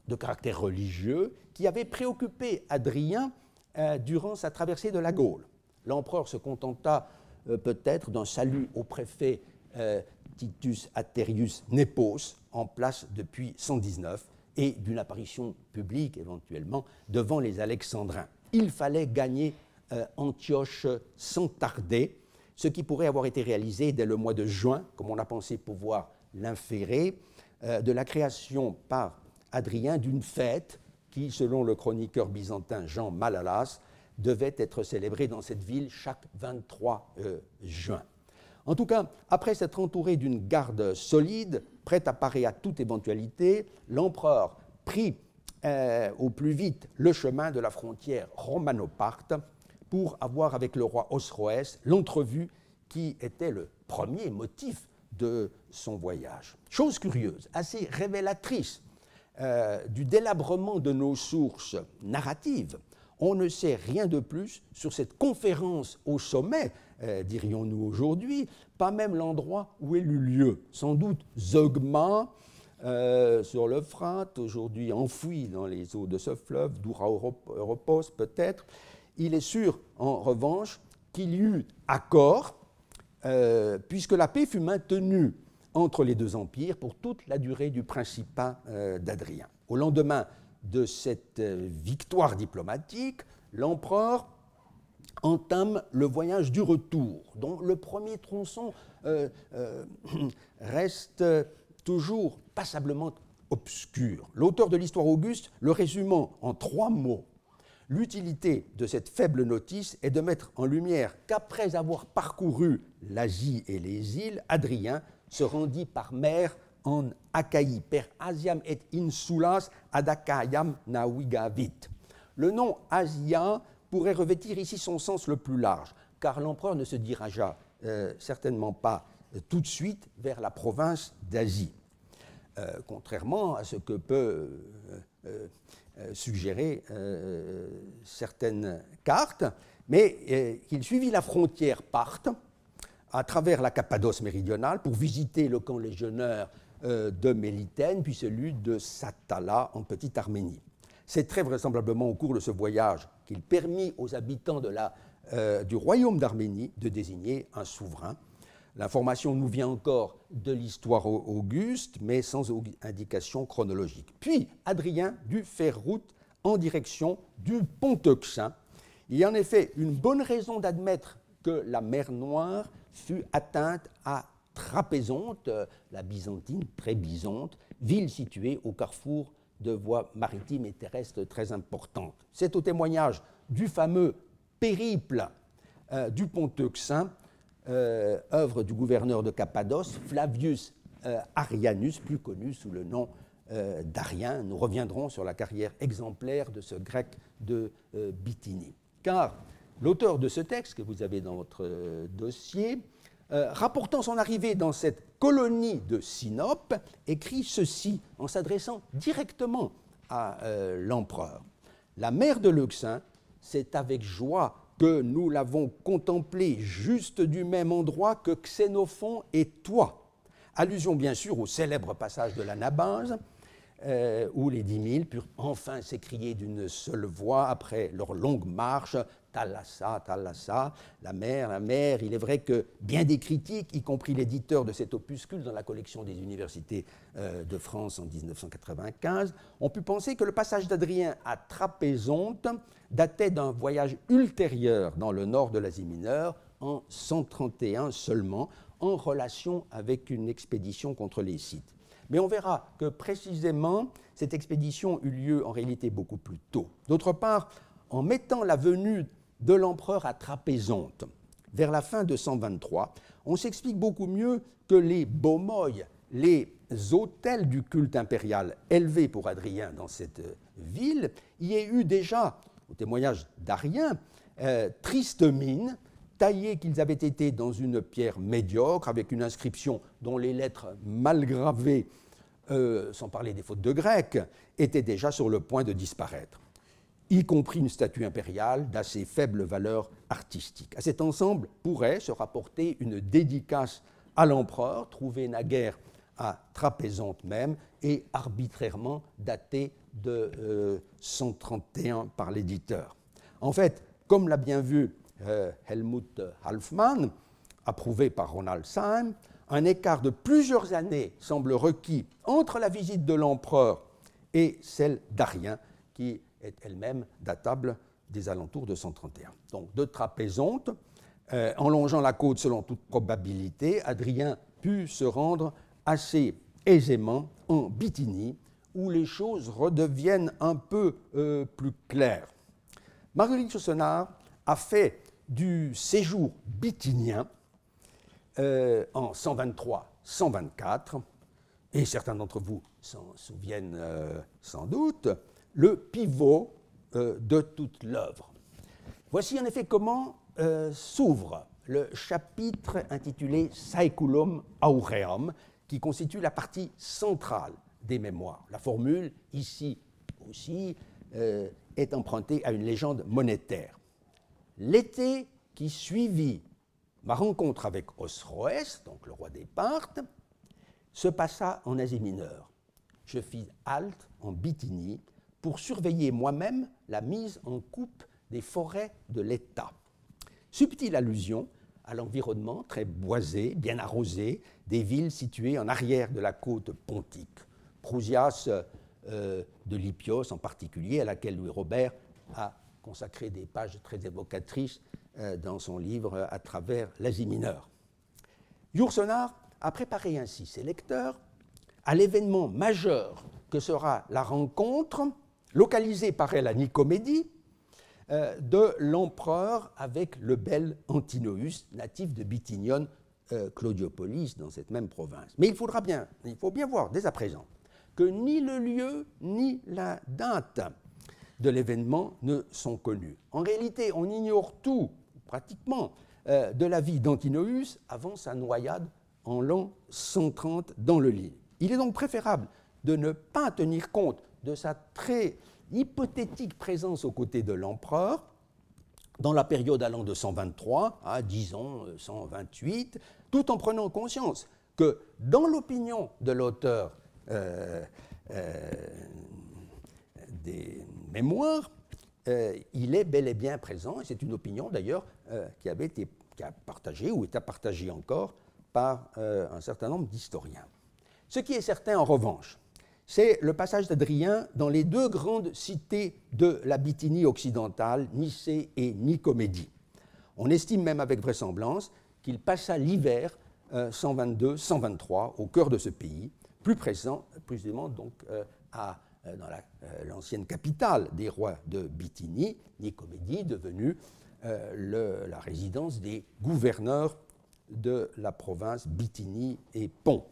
de caractère religieux qui avaient préoccupé Adrien euh, durant sa traversée de la Gaule. L'empereur se contenta euh, peut-être d'un salut au préfet euh, Titus Atterius Nepos, en place depuis 119, et d'une apparition publique éventuellement devant les Alexandrins. Il fallait gagner euh, Antioche sans tarder, ce qui pourrait avoir été réalisé dès le mois de juin, comme on a pensé pouvoir l'inférer, euh, de la création par Adrien d'une fête qui, selon le chroniqueur byzantin Jean Malalas, devait être célébrée dans cette ville chaque 23 euh, juin. En tout cas, après s'être entouré d'une garde solide, prête à parer à toute éventualité, l'empereur prit au plus vite le chemin de la frontière romanoparte pour avoir avec le roi Osroès l'entrevue qui était le premier motif de son voyage. Chose curieuse, assez révélatrice euh, du délabrement de nos sources narratives, on ne sait rien de plus sur cette conférence au sommet, euh, dirions-nous aujourd'hui, pas même l'endroit où elle eut lieu. Sans doute Zogma, euh, sur l'Euphrate, aujourd'hui enfoui dans les eaux de ce fleuve, d'Oura Europos peut-être. Il est sûr, en revanche, qu'il y eut accord, euh, puisque la paix fut maintenue entre les deux empires pour toute la durée du principat euh, d'Adrien. Au lendemain de cette euh, victoire diplomatique, l'empereur entame le voyage du retour, dont le premier tronçon reste toujours passablement obscur. L'auteur de l'histoire Auguste le résumant en trois mots L'utilité de cette faible notice est de mettre en lumière qu'après avoir parcouru l'Asie et les îles, Adrien se rendit par mer en Achaïe, per Asiam et insulas ad Achaïam nawigavit. Le nom Asia pourrait revêtir ici son sens le plus large, car l'empereur ne se dirigea euh, certainement pas euh, tout de suite vers la province d'Asie. Euh, contrairement à ce que peut euh, suggérer euh, certaines cartes, mais euh, il suivit la frontière Parthe à travers la Cappadoce méridionale pour visiter le camp légionnaire de Mélitène, puis celui de Satala en Petite Arménie. C'est très vraisemblablement au cours de ce voyage qu'il permit aux habitants du royaume d'Arménie de désigner un souverain L'information nous vient encore de l'histoire auguste, mais sans indication chronologique. Puis Adrien dut faire route en direction du Pont-Euxin. Il y a en effet une bonne raison d'admettre que la mer Noire fut atteinte à Trapézonte, euh, la byzantine pré ville située au carrefour de voies maritimes et terrestres très importantes. C'est au témoignage du fameux périple euh, du pont euh, œuvre du gouverneur de Cappadoce, Flavius euh, Arianus, plus connu sous le nom euh, d'Arien. Nous reviendrons sur la carrière exemplaire de ce grec de Bithynie. Car l'auteur de ce texte, que vous avez dans votre dossier, rapportant son arrivée dans cette colonie de Sinope, écrit ceci en s'adressant directement à l'empereur. La mère de Leuxin c'est avec joie que nous l'avons contemplé juste du même endroit que Xénophon et toi. Allusion bien sûr au célèbre passage de la Nabase, euh, où les dix mille purent enfin s'écrier d'une seule voix après leur longue marche Talassa, Talassa, la mer, la mer. Il est vrai que bien des critiques, y compris l'éditeur de cet opuscule dans la collection des universités euh, de France en 1995, ont pu penser que le passage d'Adrien à Trapézonte datait d'un voyage ultérieur dans le nord de l'Asie mineure en 131 seulement, en relation avec une expédition contre les Scythes. Mais on verra que précisément, cette expédition eut lieu en réalité beaucoup plus tôt. D'autre part, en mettant la venue de l'empereur à Trapézonte. Vers la fin de 123, on s'explique beaucoup mieux que les Beaumolles, les hôtels du culte impérial élevés pour Adrien dans cette euh, ville, y aient eu déjà, au témoignage d'Arien, tristes euh, triste mine, qu'ils avaient été dans une pierre médiocre, avec une inscription dont les lettres mal gravées, euh, sans parler des fautes de grec, étaient déjà sur le point de disparaître y compris une statue impériale d'assez faible valeur artistique. À cet ensemble pourrait se rapporter une dédicace à l'empereur, trouvée naguère à Trapézante même et arbitrairement datée de 131 euh, par l'éditeur. En fait, comme l'a bien vu euh, Helmut Halfmann, approuvé par Ronald Syme, un écart de plusieurs années semble requis entre la visite de l'empereur et celle d'Arien, qui est elle-même datable des alentours de 131. Donc de Trapézonte, euh, en longeant la côte selon toute probabilité, Adrien put se rendre assez aisément en Bithynie, où les choses redeviennent un peu euh, plus claires. Marguerite Chaussonard a fait du séjour bithynien euh, en 123-124, et certains d'entre vous s'en souviennent sans doute, le pivot euh, de toute l'œuvre. Voici en effet comment euh, s'ouvre le chapitre intitulé Saeculum Aureum, qui constitue la partie centrale des mémoires. La formule, ici aussi, euh, est empruntée à une légende monétaire. L'été qui suivit ma rencontre avec Osroès, donc le roi des Parthes, se passa en Asie mineure. Je fis halte en Bithynie pour surveiller moi-même la mise en coupe des forêts de l'État. Subtile allusion à l'environnement très boisé, bien arrosé, des villes situées en arrière de la côte pontique. Prousias euh, de Lipios en particulier, à laquelle Louis Robert a consacré des pages très évocatrices euh, dans son livre À travers l'Asie mineure. Joursonard a préparé ainsi ses lecteurs à l'événement majeur que sera la rencontre localisée par elle à Nicomédie, euh, de l'empereur avec le bel Antinous, natif de Bithynion, euh, Claudiopolis, dans cette même province. Mais il faudra bien, il faut bien voir dès à présent, que ni le lieu ni la date de l'événement ne sont connus. En réalité, on ignore tout, pratiquement, euh, de la vie d'Antinous avant sa noyade en l'an 130 dans le Lille. Il est donc préférable de ne pas tenir compte de sa très hypothétique présence aux côtés de l'empereur dans la période allant de 123 à, disons, 128, tout en prenant conscience que dans l'opinion de l'auteur euh, euh, des mémoires, euh, il est bel et bien présent, et c'est une opinion d'ailleurs qui avait été partagée ou est à partager encore par un certain nombre d'historiens. Ce qui est certain en revanche, c'est le passage d'Adrien dans les deux grandes cités de la Bithynie occidentale, Nicée et Nicomédie. On estime même avec vraisemblance qu'il passa l'hiver 122-123 euh, au cœur de ce pays, plus présent, précisément donc euh, à, euh, dans l'ancienne capitale des rois de Bithynie, Nicomédie, devenue la résidence des gouverneurs de la province Bithynie et Pont.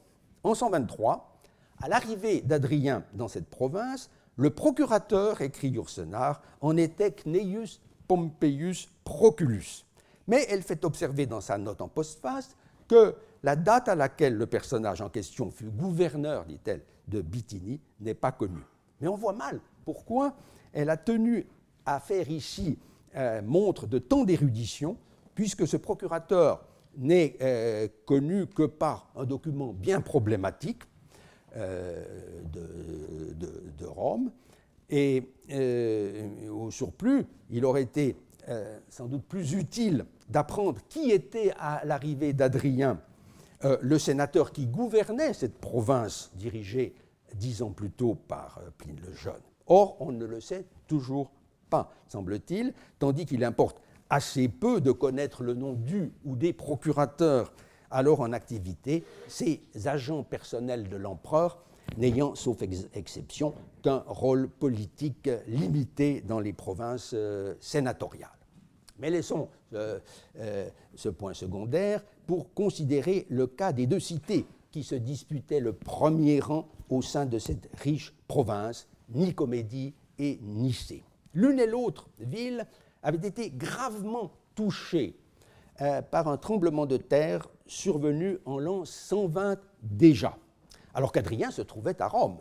En 123, à l'arrivée d'Adrien dans cette province, le procurateur, écrit Yourcenar, en était Cneius Pompeius Proculus. Mais elle fait observer dans sa note en postface que la date à laquelle le personnage en question fut gouverneur, dit-elle, de Bithynie n'est pas connue. Mais on voit mal pourquoi elle a tenu à faire ici euh, montre de tant d'érudition, puisque ce procurateur n'est euh, connu que par un document bien problématique, euh, de, Rome. Et euh, au surplus, il aurait été euh, sans doute plus utile d'apprendre qui était à l'arrivée d'Adrien le sénateur qui gouvernait cette province dirigée dix ans plus tôt par Pline le Jeune. Or, on ne le sait toujours pas, semble-t-il, tandis qu'il importe assez peu de connaître le nom du ou des procurateurs alors en activité, ces agents personnels de l'empereur n'ayant, sauf exception, qu'un rôle politique limité dans les provinces euh, sénatoriales. Mais laissons euh, euh, ce point secondaire pour considérer le cas des deux cités qui se disputaient le premier rang au sein de cette riche province, Nicomédie et Nicée. L'une et l'autre ville avait été gravement touchée par un tremblement de terre survenu en l'an 120 déjà, alors qu'Adrien se trouvait à Rome.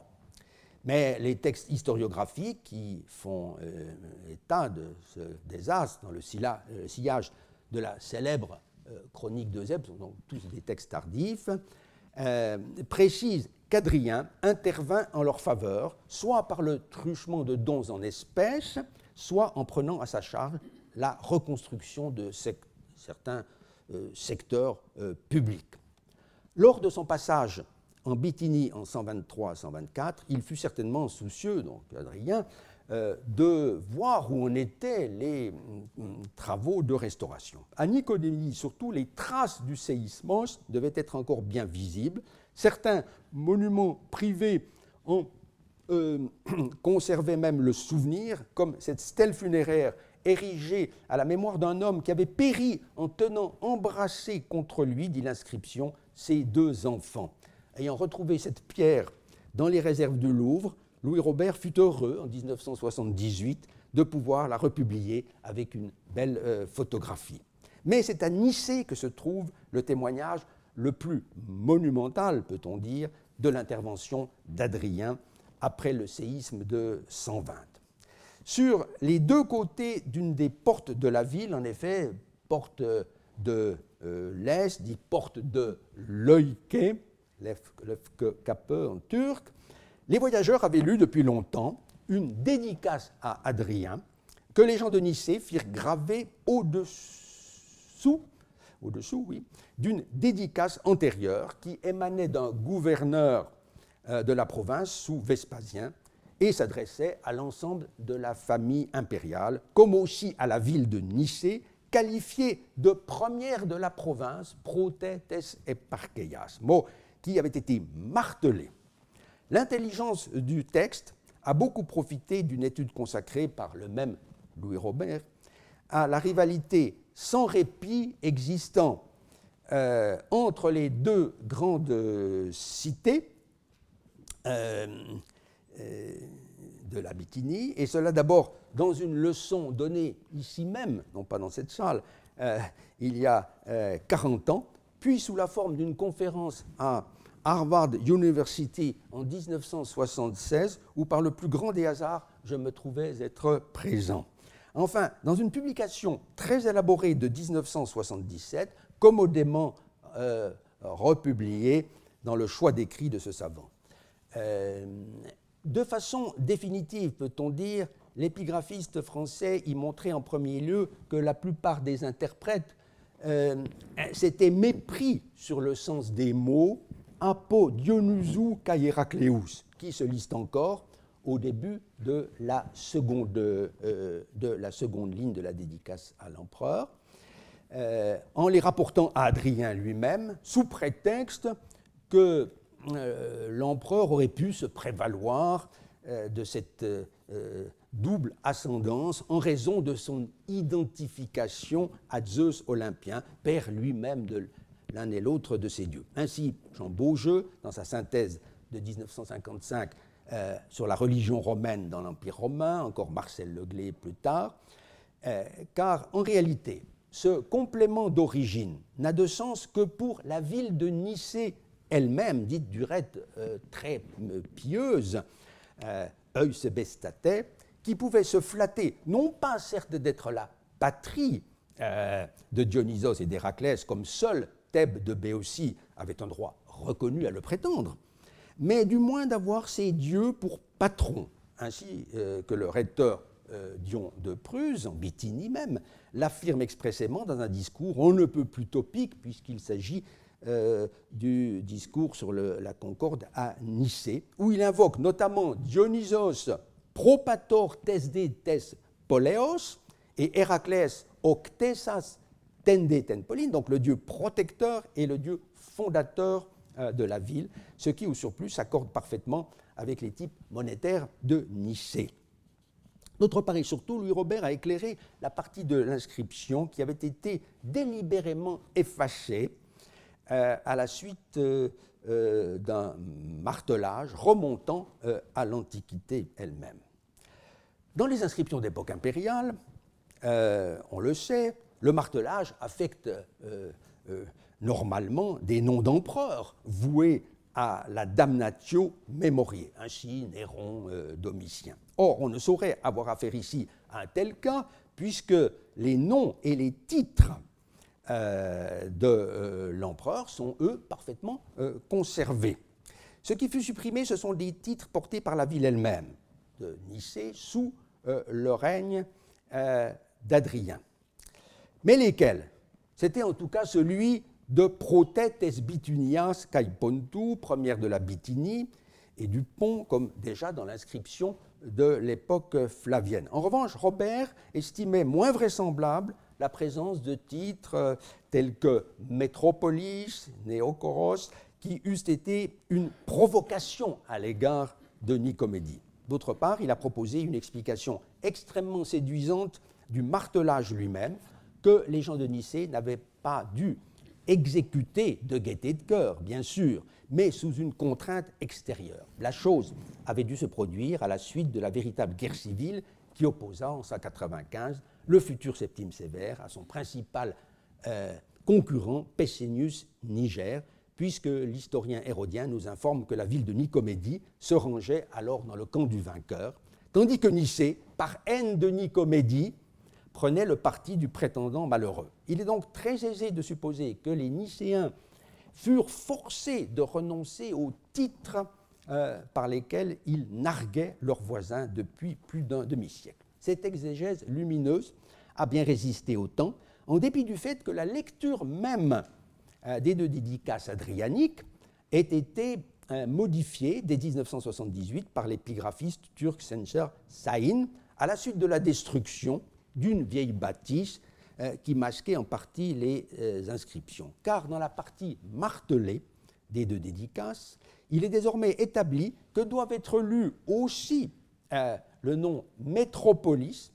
Mais les textes historiographiques qui font euh, état de ce désastre dans le euh, sillage de la célèbre euh, chronique de sont tous des textes tardifs, précisent qu'Adrien intervint en leur faveur, soit par le truchement de dons en espèces, soit en prenant à sa charge la reconstruction de certains euh, secteur euh, public. Lors de son passage en Bithynie en 123-124, il fut certainement soucieux, donc Adrien, euh, de voir où en étaient les mm, mm, travaux de restauration. À Nicodémie, surtout, les traces du séisme devaient être encore bien visibles. Certains monuments privés ont conservaient même le souvenir, comme cette stèle funéraire érigé à la mémoire d'un homme qui avait péri en tenant embrassé contre lui, dit l'inscription, ses deux enfants. Ayant retrouvé cette pierre dans les réserves du Louvre, Louis Robert fut heureux en 1978 de pouvoir la republier avec une belle euh, photographie. Mais c'est à Nicée que se trouve le témoignage le plus monumental, peut-on dire, de l'intervention d'Adrien après le séisme de 120. Sur les deux côtés d'une des portes de la ville, en effet, porte de euh, l'Est, dit porte de Leuke, Lefke en turc, les voyageurs avaient lu depuis longtemps une dédicace à Adrien que les gens de Nicée firent graver au-dessous oui, d'une dédicace antérieure qui émanait d'un gouverneur euh, de la province sous Vespasien, et s'adressait à l'ensemble de la famille impériale, comme aussi à la ville de Nicée, qualifiée de première de la province, protetes et parqueias, mot qui avait été martelé. L'intelligence du texte a beaucoup profité d'une étude consacrée par le même Louis Robert à la rivalité sans répit existant euh, entre les deux grandes cités. Euh, euh, de la Bikini, et cela d'abord dans une leçon donnée ici même, non pas dans cette salle, euh, il y a 40 euh, ans, puis sous la forme d'une conférence à Harvard University en 1976, où par le plus grand des hasards, je me trouvais être présent. Enfin, dans une publication très élaborée de 1977, commodément republiée dans le choix d'écrit de ce savant. De façon définitive, peut-on dire, l'épigraphiste français y montrait en premier lieu que la plupart des interprètes euh, s'étaient mépris sur le sens des mots apo Dionysou Caïracleus, qui se liste encore au début de la seconde, euh, ligne de la dédicace à l'empereur, euh, en les rapportant à Adrien lui-même, sous prétexte que euh, l'empereur aurait pu se prévaloir euh, de cette euh, double ascendance en raison de son identification à Zeus olympien, père lui-même de l'un et l'autre de ces dieux. Ainsi, Jean Beaujeu, dans sa synthèse de 1955 sur la religion romaine dans l'Empire romain, encore Marcel Leglé plus tard, car en réalité, ce complément d'origine n'a de sens que pour la ville de Nicée elle-même dite du euh, très euh, pieuse, euh, se qui pouvait se flatter, non pas certes d'être la patrie de Dionysos et d'Héraclès, comme seule Thèbes de Béotie avait un droit reconnu à le prétendre, mais du moins d'avoir ses dieux pour patrons, ainsi que le recteur Dion de Pruse, en Bithynie même, l'affirme expressément dans un discours on ne peut plus topique puisqu'il s'agit euh, du discours sur la Concorde à Nicée, où il invoque notamment Dionysos Propator tesde tes poleos et Héraclès Octesas tende tenpolin, donc le dieu protecteur et le dieu fondateur euh, de la ville, ce qui au surplus s'accorde parfaitement avec les types monétaires de Nicée. D'autre part, et surtout, Louis Robert a éclairé la partie de l'inscription qui avait été délibérément effacée euh, à la suite euh, euh, d'un martelage remontant à l'Antiquité elle-même. Dans les inscriptions d'époque impériale, on le sait, le martelage affecte normalement des noms d'empereurs voués à la damnatio memoriae, ainsi Néron Domitien. Or, on ne saurait avoir affaire ici à un tel cas, puisque les noms et les titres euh, de euh, l'empereur sont, eux, parfaitement euh, conservés. Ce qui fut supprimé, ce sont des titres portés par la ville elle-même, de Nicée, sous le règne d'Adrien. Mais lesquels C'était en tout cas celui de Protetes Bitunias Caipontu, première de la Bithynie, et du pont, comme déjà dans l'inscription de l'époque flavienne. En revanche, Robert estimait moins vraisemblable la présence de titres euh, tels que Métropolis, Néocoros, qui eussent été une provocation à l'égard de Nicomédie. D'autre part, il a proposé une explication extrêmement séduisante du martelage lui-même que les gens de Nicée n'avaient pas dû exécuter de gaieté de cœur, bien sûr, mais sous une contrainte extérieure. La chose avait dû se produire à la suite de la véritable guerre civile qui opposa en 195 le futur Septime Sévère à son principal euh, concurrent, Pescennius Niger, puisque l'historien hérodien nous informe que la ville de Nicomédie se rangeait alors dans le camp du vainqueur, tandis que Nicée, par haine de Nicomédie, prenait le parti du prétendant malheureux. Il est donc très aisé de supposer que les Nicéens furent forcés de renoncer aux titres euh, par lesquels ils narguaient leurs voisins depuis plus d'un demi-siècle cette exégèse lumineuse a bien résisté au temps, en dépit du fait que la lecture même euh, des deux dédicaces adrianiques ait été euh, modifiée dès 1978 par l'épigraphiste turc Sencer Sahin, à la suite de la destruction d'une vieille bâtisse euh, qui masquait en partie les inscriptions. Car dans la partie martelée des deux dédicaces, il est désormais établi que doivent être lus aussi le nom métropolis,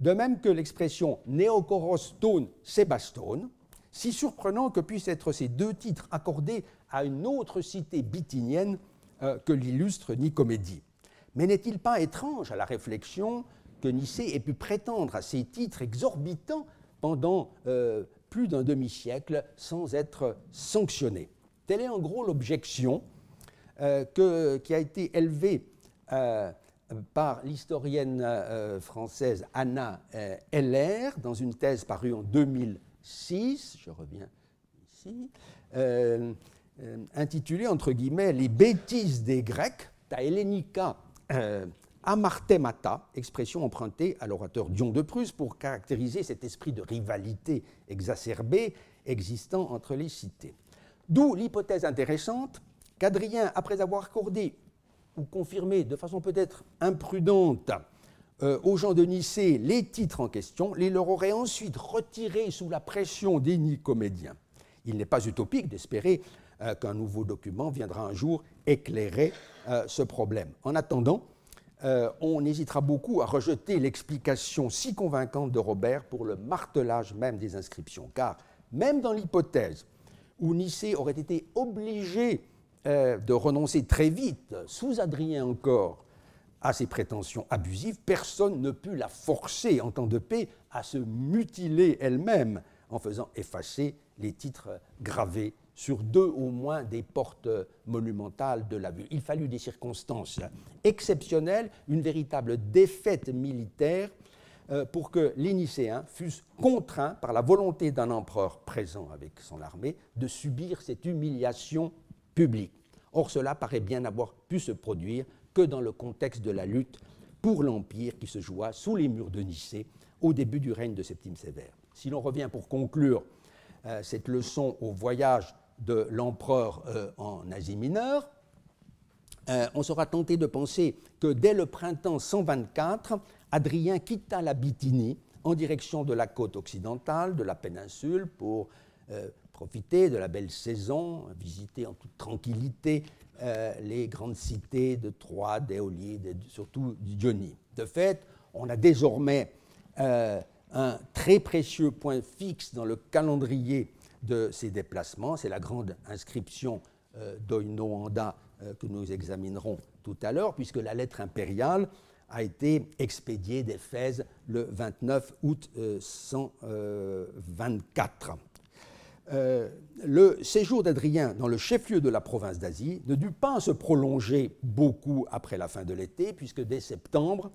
de même que l'expression néocorostone sébastone, si surprenant que puissent être ces deux titres accordés à une autre cité bithynienne euh, que l'illustre Nicomédie. Mais n'est-il pas étrange à la réflexion que Nicée ait pu prétendre à ces titres exorbitants pendant euh, plus d'un demi-siècle sans être sanctionné Telle est en gros l'objection euh, qui a été élevée par l'historienne euh, française Anna euh, Heller dans une thèse parue en 2006, je reviens ici, euh, intitulée entre guillemets Les bêtises des Grecs, ta Hellenica amartemata, expression empruntée à l'orateur Dion de Prusse pour caractériser cet esprit de rivalité exacerbée existant entre les cités. D'où l'hypothèse intéressante qu'Adrien, après avoir accordé ou confirmer de façon peut-être imprudente euh, aux gens de Nicée les titres en question, les leur aurait ensuite retirés sous la pression des Nicomédiens. Il n'est pas utopique d'espérer euh, qu'un nouveau document viendra un jour éclairer euh, ce problème. En attendant, on hésitera beaucoup à rejeter l'explication si convaincante de Robert pour le martelage même des inscriptions, car même dans l'hypothèse où Nicée aurait été obligé euh, de renoncer très vite, sous Adrien encore, à ses prétentions abusives, personne ne put la forcer en temps de paix à se mutiler elle-même en faisant effacer les titres gravés sur deux au moins des portes monumentales de la ville. Il fallut des circonstances exceptionnelles, une véritable défaite militaire euh, pour que les Nicéens fussent contraints par la volonté d'un empereur présent avec son armée de subir cette humiliation Public. Or, cela paraît bien avoir pu se produire que dans le contexte de la lutte pour l'Empire qui se joua sous les murs de Nicée au début du règne de Septime Sévère. Si l'on revient pour conclure euh, cette leçon au voyage de l'empereur euh, en Asie mineure, euh, on sera tenté de penser que dès le printemps 124, Adrien quitta la Bithynie en direction de la côte occidentale de la péninsule pour profiter de la belle saison, visiter en toute tranquillité euh, les grandes cités de Troyes, d'Éolide et surtout Johnny. De fait, on a désormais euh, un très précieux point fixe dans le calendrier de ces déplacements, c'est la grande inscription euh, d'Oinoanda que nous examinerons tout à l'heure, puisque la lettre impériale a été expédiée d'Éphèse le 29 août 124. Euh, le séjour d'Adrien dans le chef-lieu de la province d'Asie ne dut pas se prolonger beaucoup après la fin de l'été, puisque dès septembre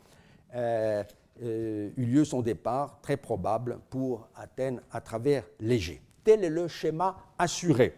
euh, euh, eut lieu son départ très probable pour Athènes à travers l'Égée. Tel est le schéma assuré.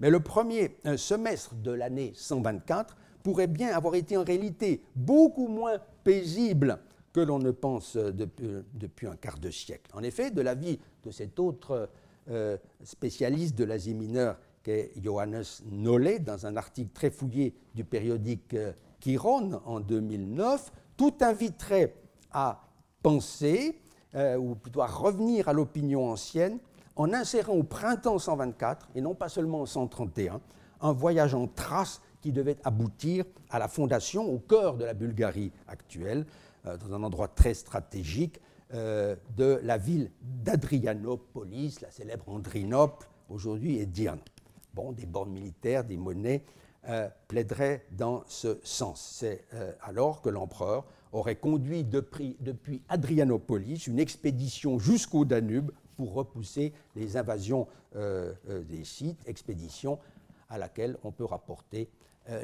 Mais le premier semestre de l'année 124 pourrait bien avoir été en réalité beaucoup moins paisible que l'on ne pense depuis, un quart de siècle. En effet, de la vie de cet autre euh, spécialiste de l'Asie mineure qu'est Johannes Nollet, dans un article très fouillé du périodique euh, Chiron en 2009, tout inviterait à penser, euh, ou plutôt à revenir à l'opinion ancienne, en insérant au printemps 124, et non pas seulement en 131, un voyage en trace qui devait aboutir à la fondation, au cœur de la Bulgarie actuelle, dans un endroit très stratégique, euh, de la ville d'Adrianopolis, la célèbre Andrinople, aujourd'hui Edirne. Bon, des bornes militaires, des monnaies euh, plaideraient dans ce sens. C'est euh, alors que l'empereur aurait conduit depuis, depuis Adrianopolis une expédition jusqu'au Danube pour repousser les invasions des sites, expédition à laquelle on peut rapporter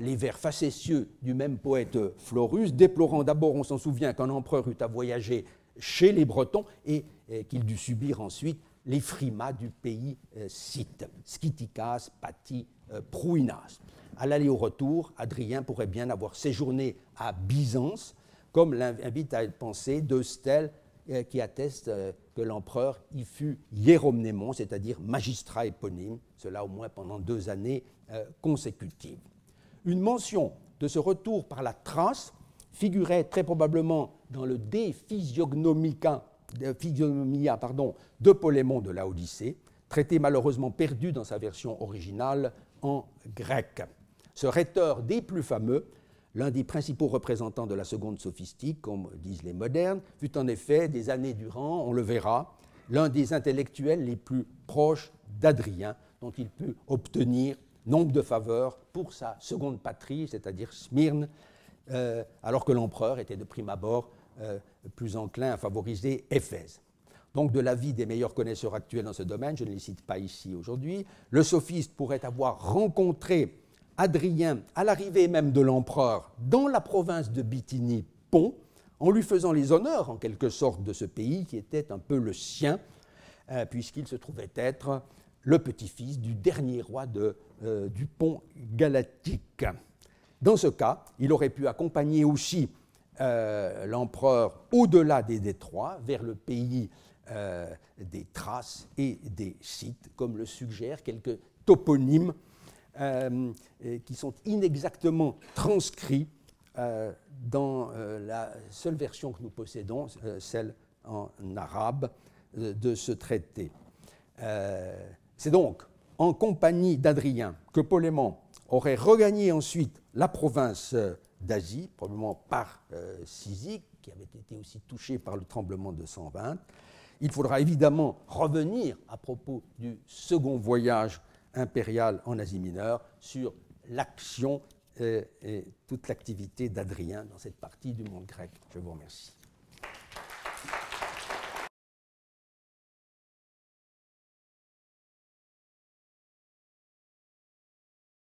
les vers facétieux du même poète Florus, déplorant d'abord, on s'en souvient, qu'un empereur eût à voyager chez les Bretons et, qu'il dut subir ensuite les frimas du pays euh, scythe, Sciticas, Patti, euh, Prouinas. À l'aller au retour, Adrien pourrait bien avoir séjourné à Byzance, comme l'invite à penser deux stèles euh, qui attestent que l'empereur y fut hiéromnémon, c'est-à-dire magistrat éponyme, cela au moins pendant deux années consécutives. Une mention de ce retour par la trace figurait très probablement dans le De physiognomica, euh, physiognomia pardon, de Polémon de l'Odyssée, traité malheureusement perdu dans sa version originale en grec. Ce rhéteur des plus fameux, l'un des principaux représentants de la seconde sophistique, comme disent les modernes, fut en effet, des années durant, on le verra, l'un des intellectuels les plus proches d'Adrien, dont il put obtenir nombre de faveurs pour sa seconde patrie, c'est-à-dire Smyrne, euh, alors que l'empereur était de prime abord euh, plus enclin à favoriser Éphèse. Donc, de l'avis des meilleurs connaisseurs actuels dans ce domaine, je ne les cite pas ici aujourd'hui, le sophiste pourrait avoir rencontré Adrien à l'arrivée même de l'empereur dans la province de Bithynie-Pont, en lui faisant les honneurs en quelque sorte de ce pays qui était un peu le sien, euh, puisqu'il se trouvait être le petit-fils du dernier roi du pont galatique. Dans ce cas, il aurait pu accompagner aussi euh, l'empereur au-delà des détroits, vers le pays euh, des traces et des sites, comme le suggèrent quelques toponymes euh, qui sont inexactement transcrits dans la seule version que nous possédons, celle en arabe, de ce traité. C'est donc en compagnie d'Adrien que Polémon aurait regagné ensuite la province euh, d'Asie, probablement par euh, qui avait été aussi touchée par le tremblement de 120. Il faudra évidemment revenir à propos du second voyage impérial en Asie mineure sur l'action euh, et toute l'activité d'Adrien dans cette partie du monde grec. Je vous remercie.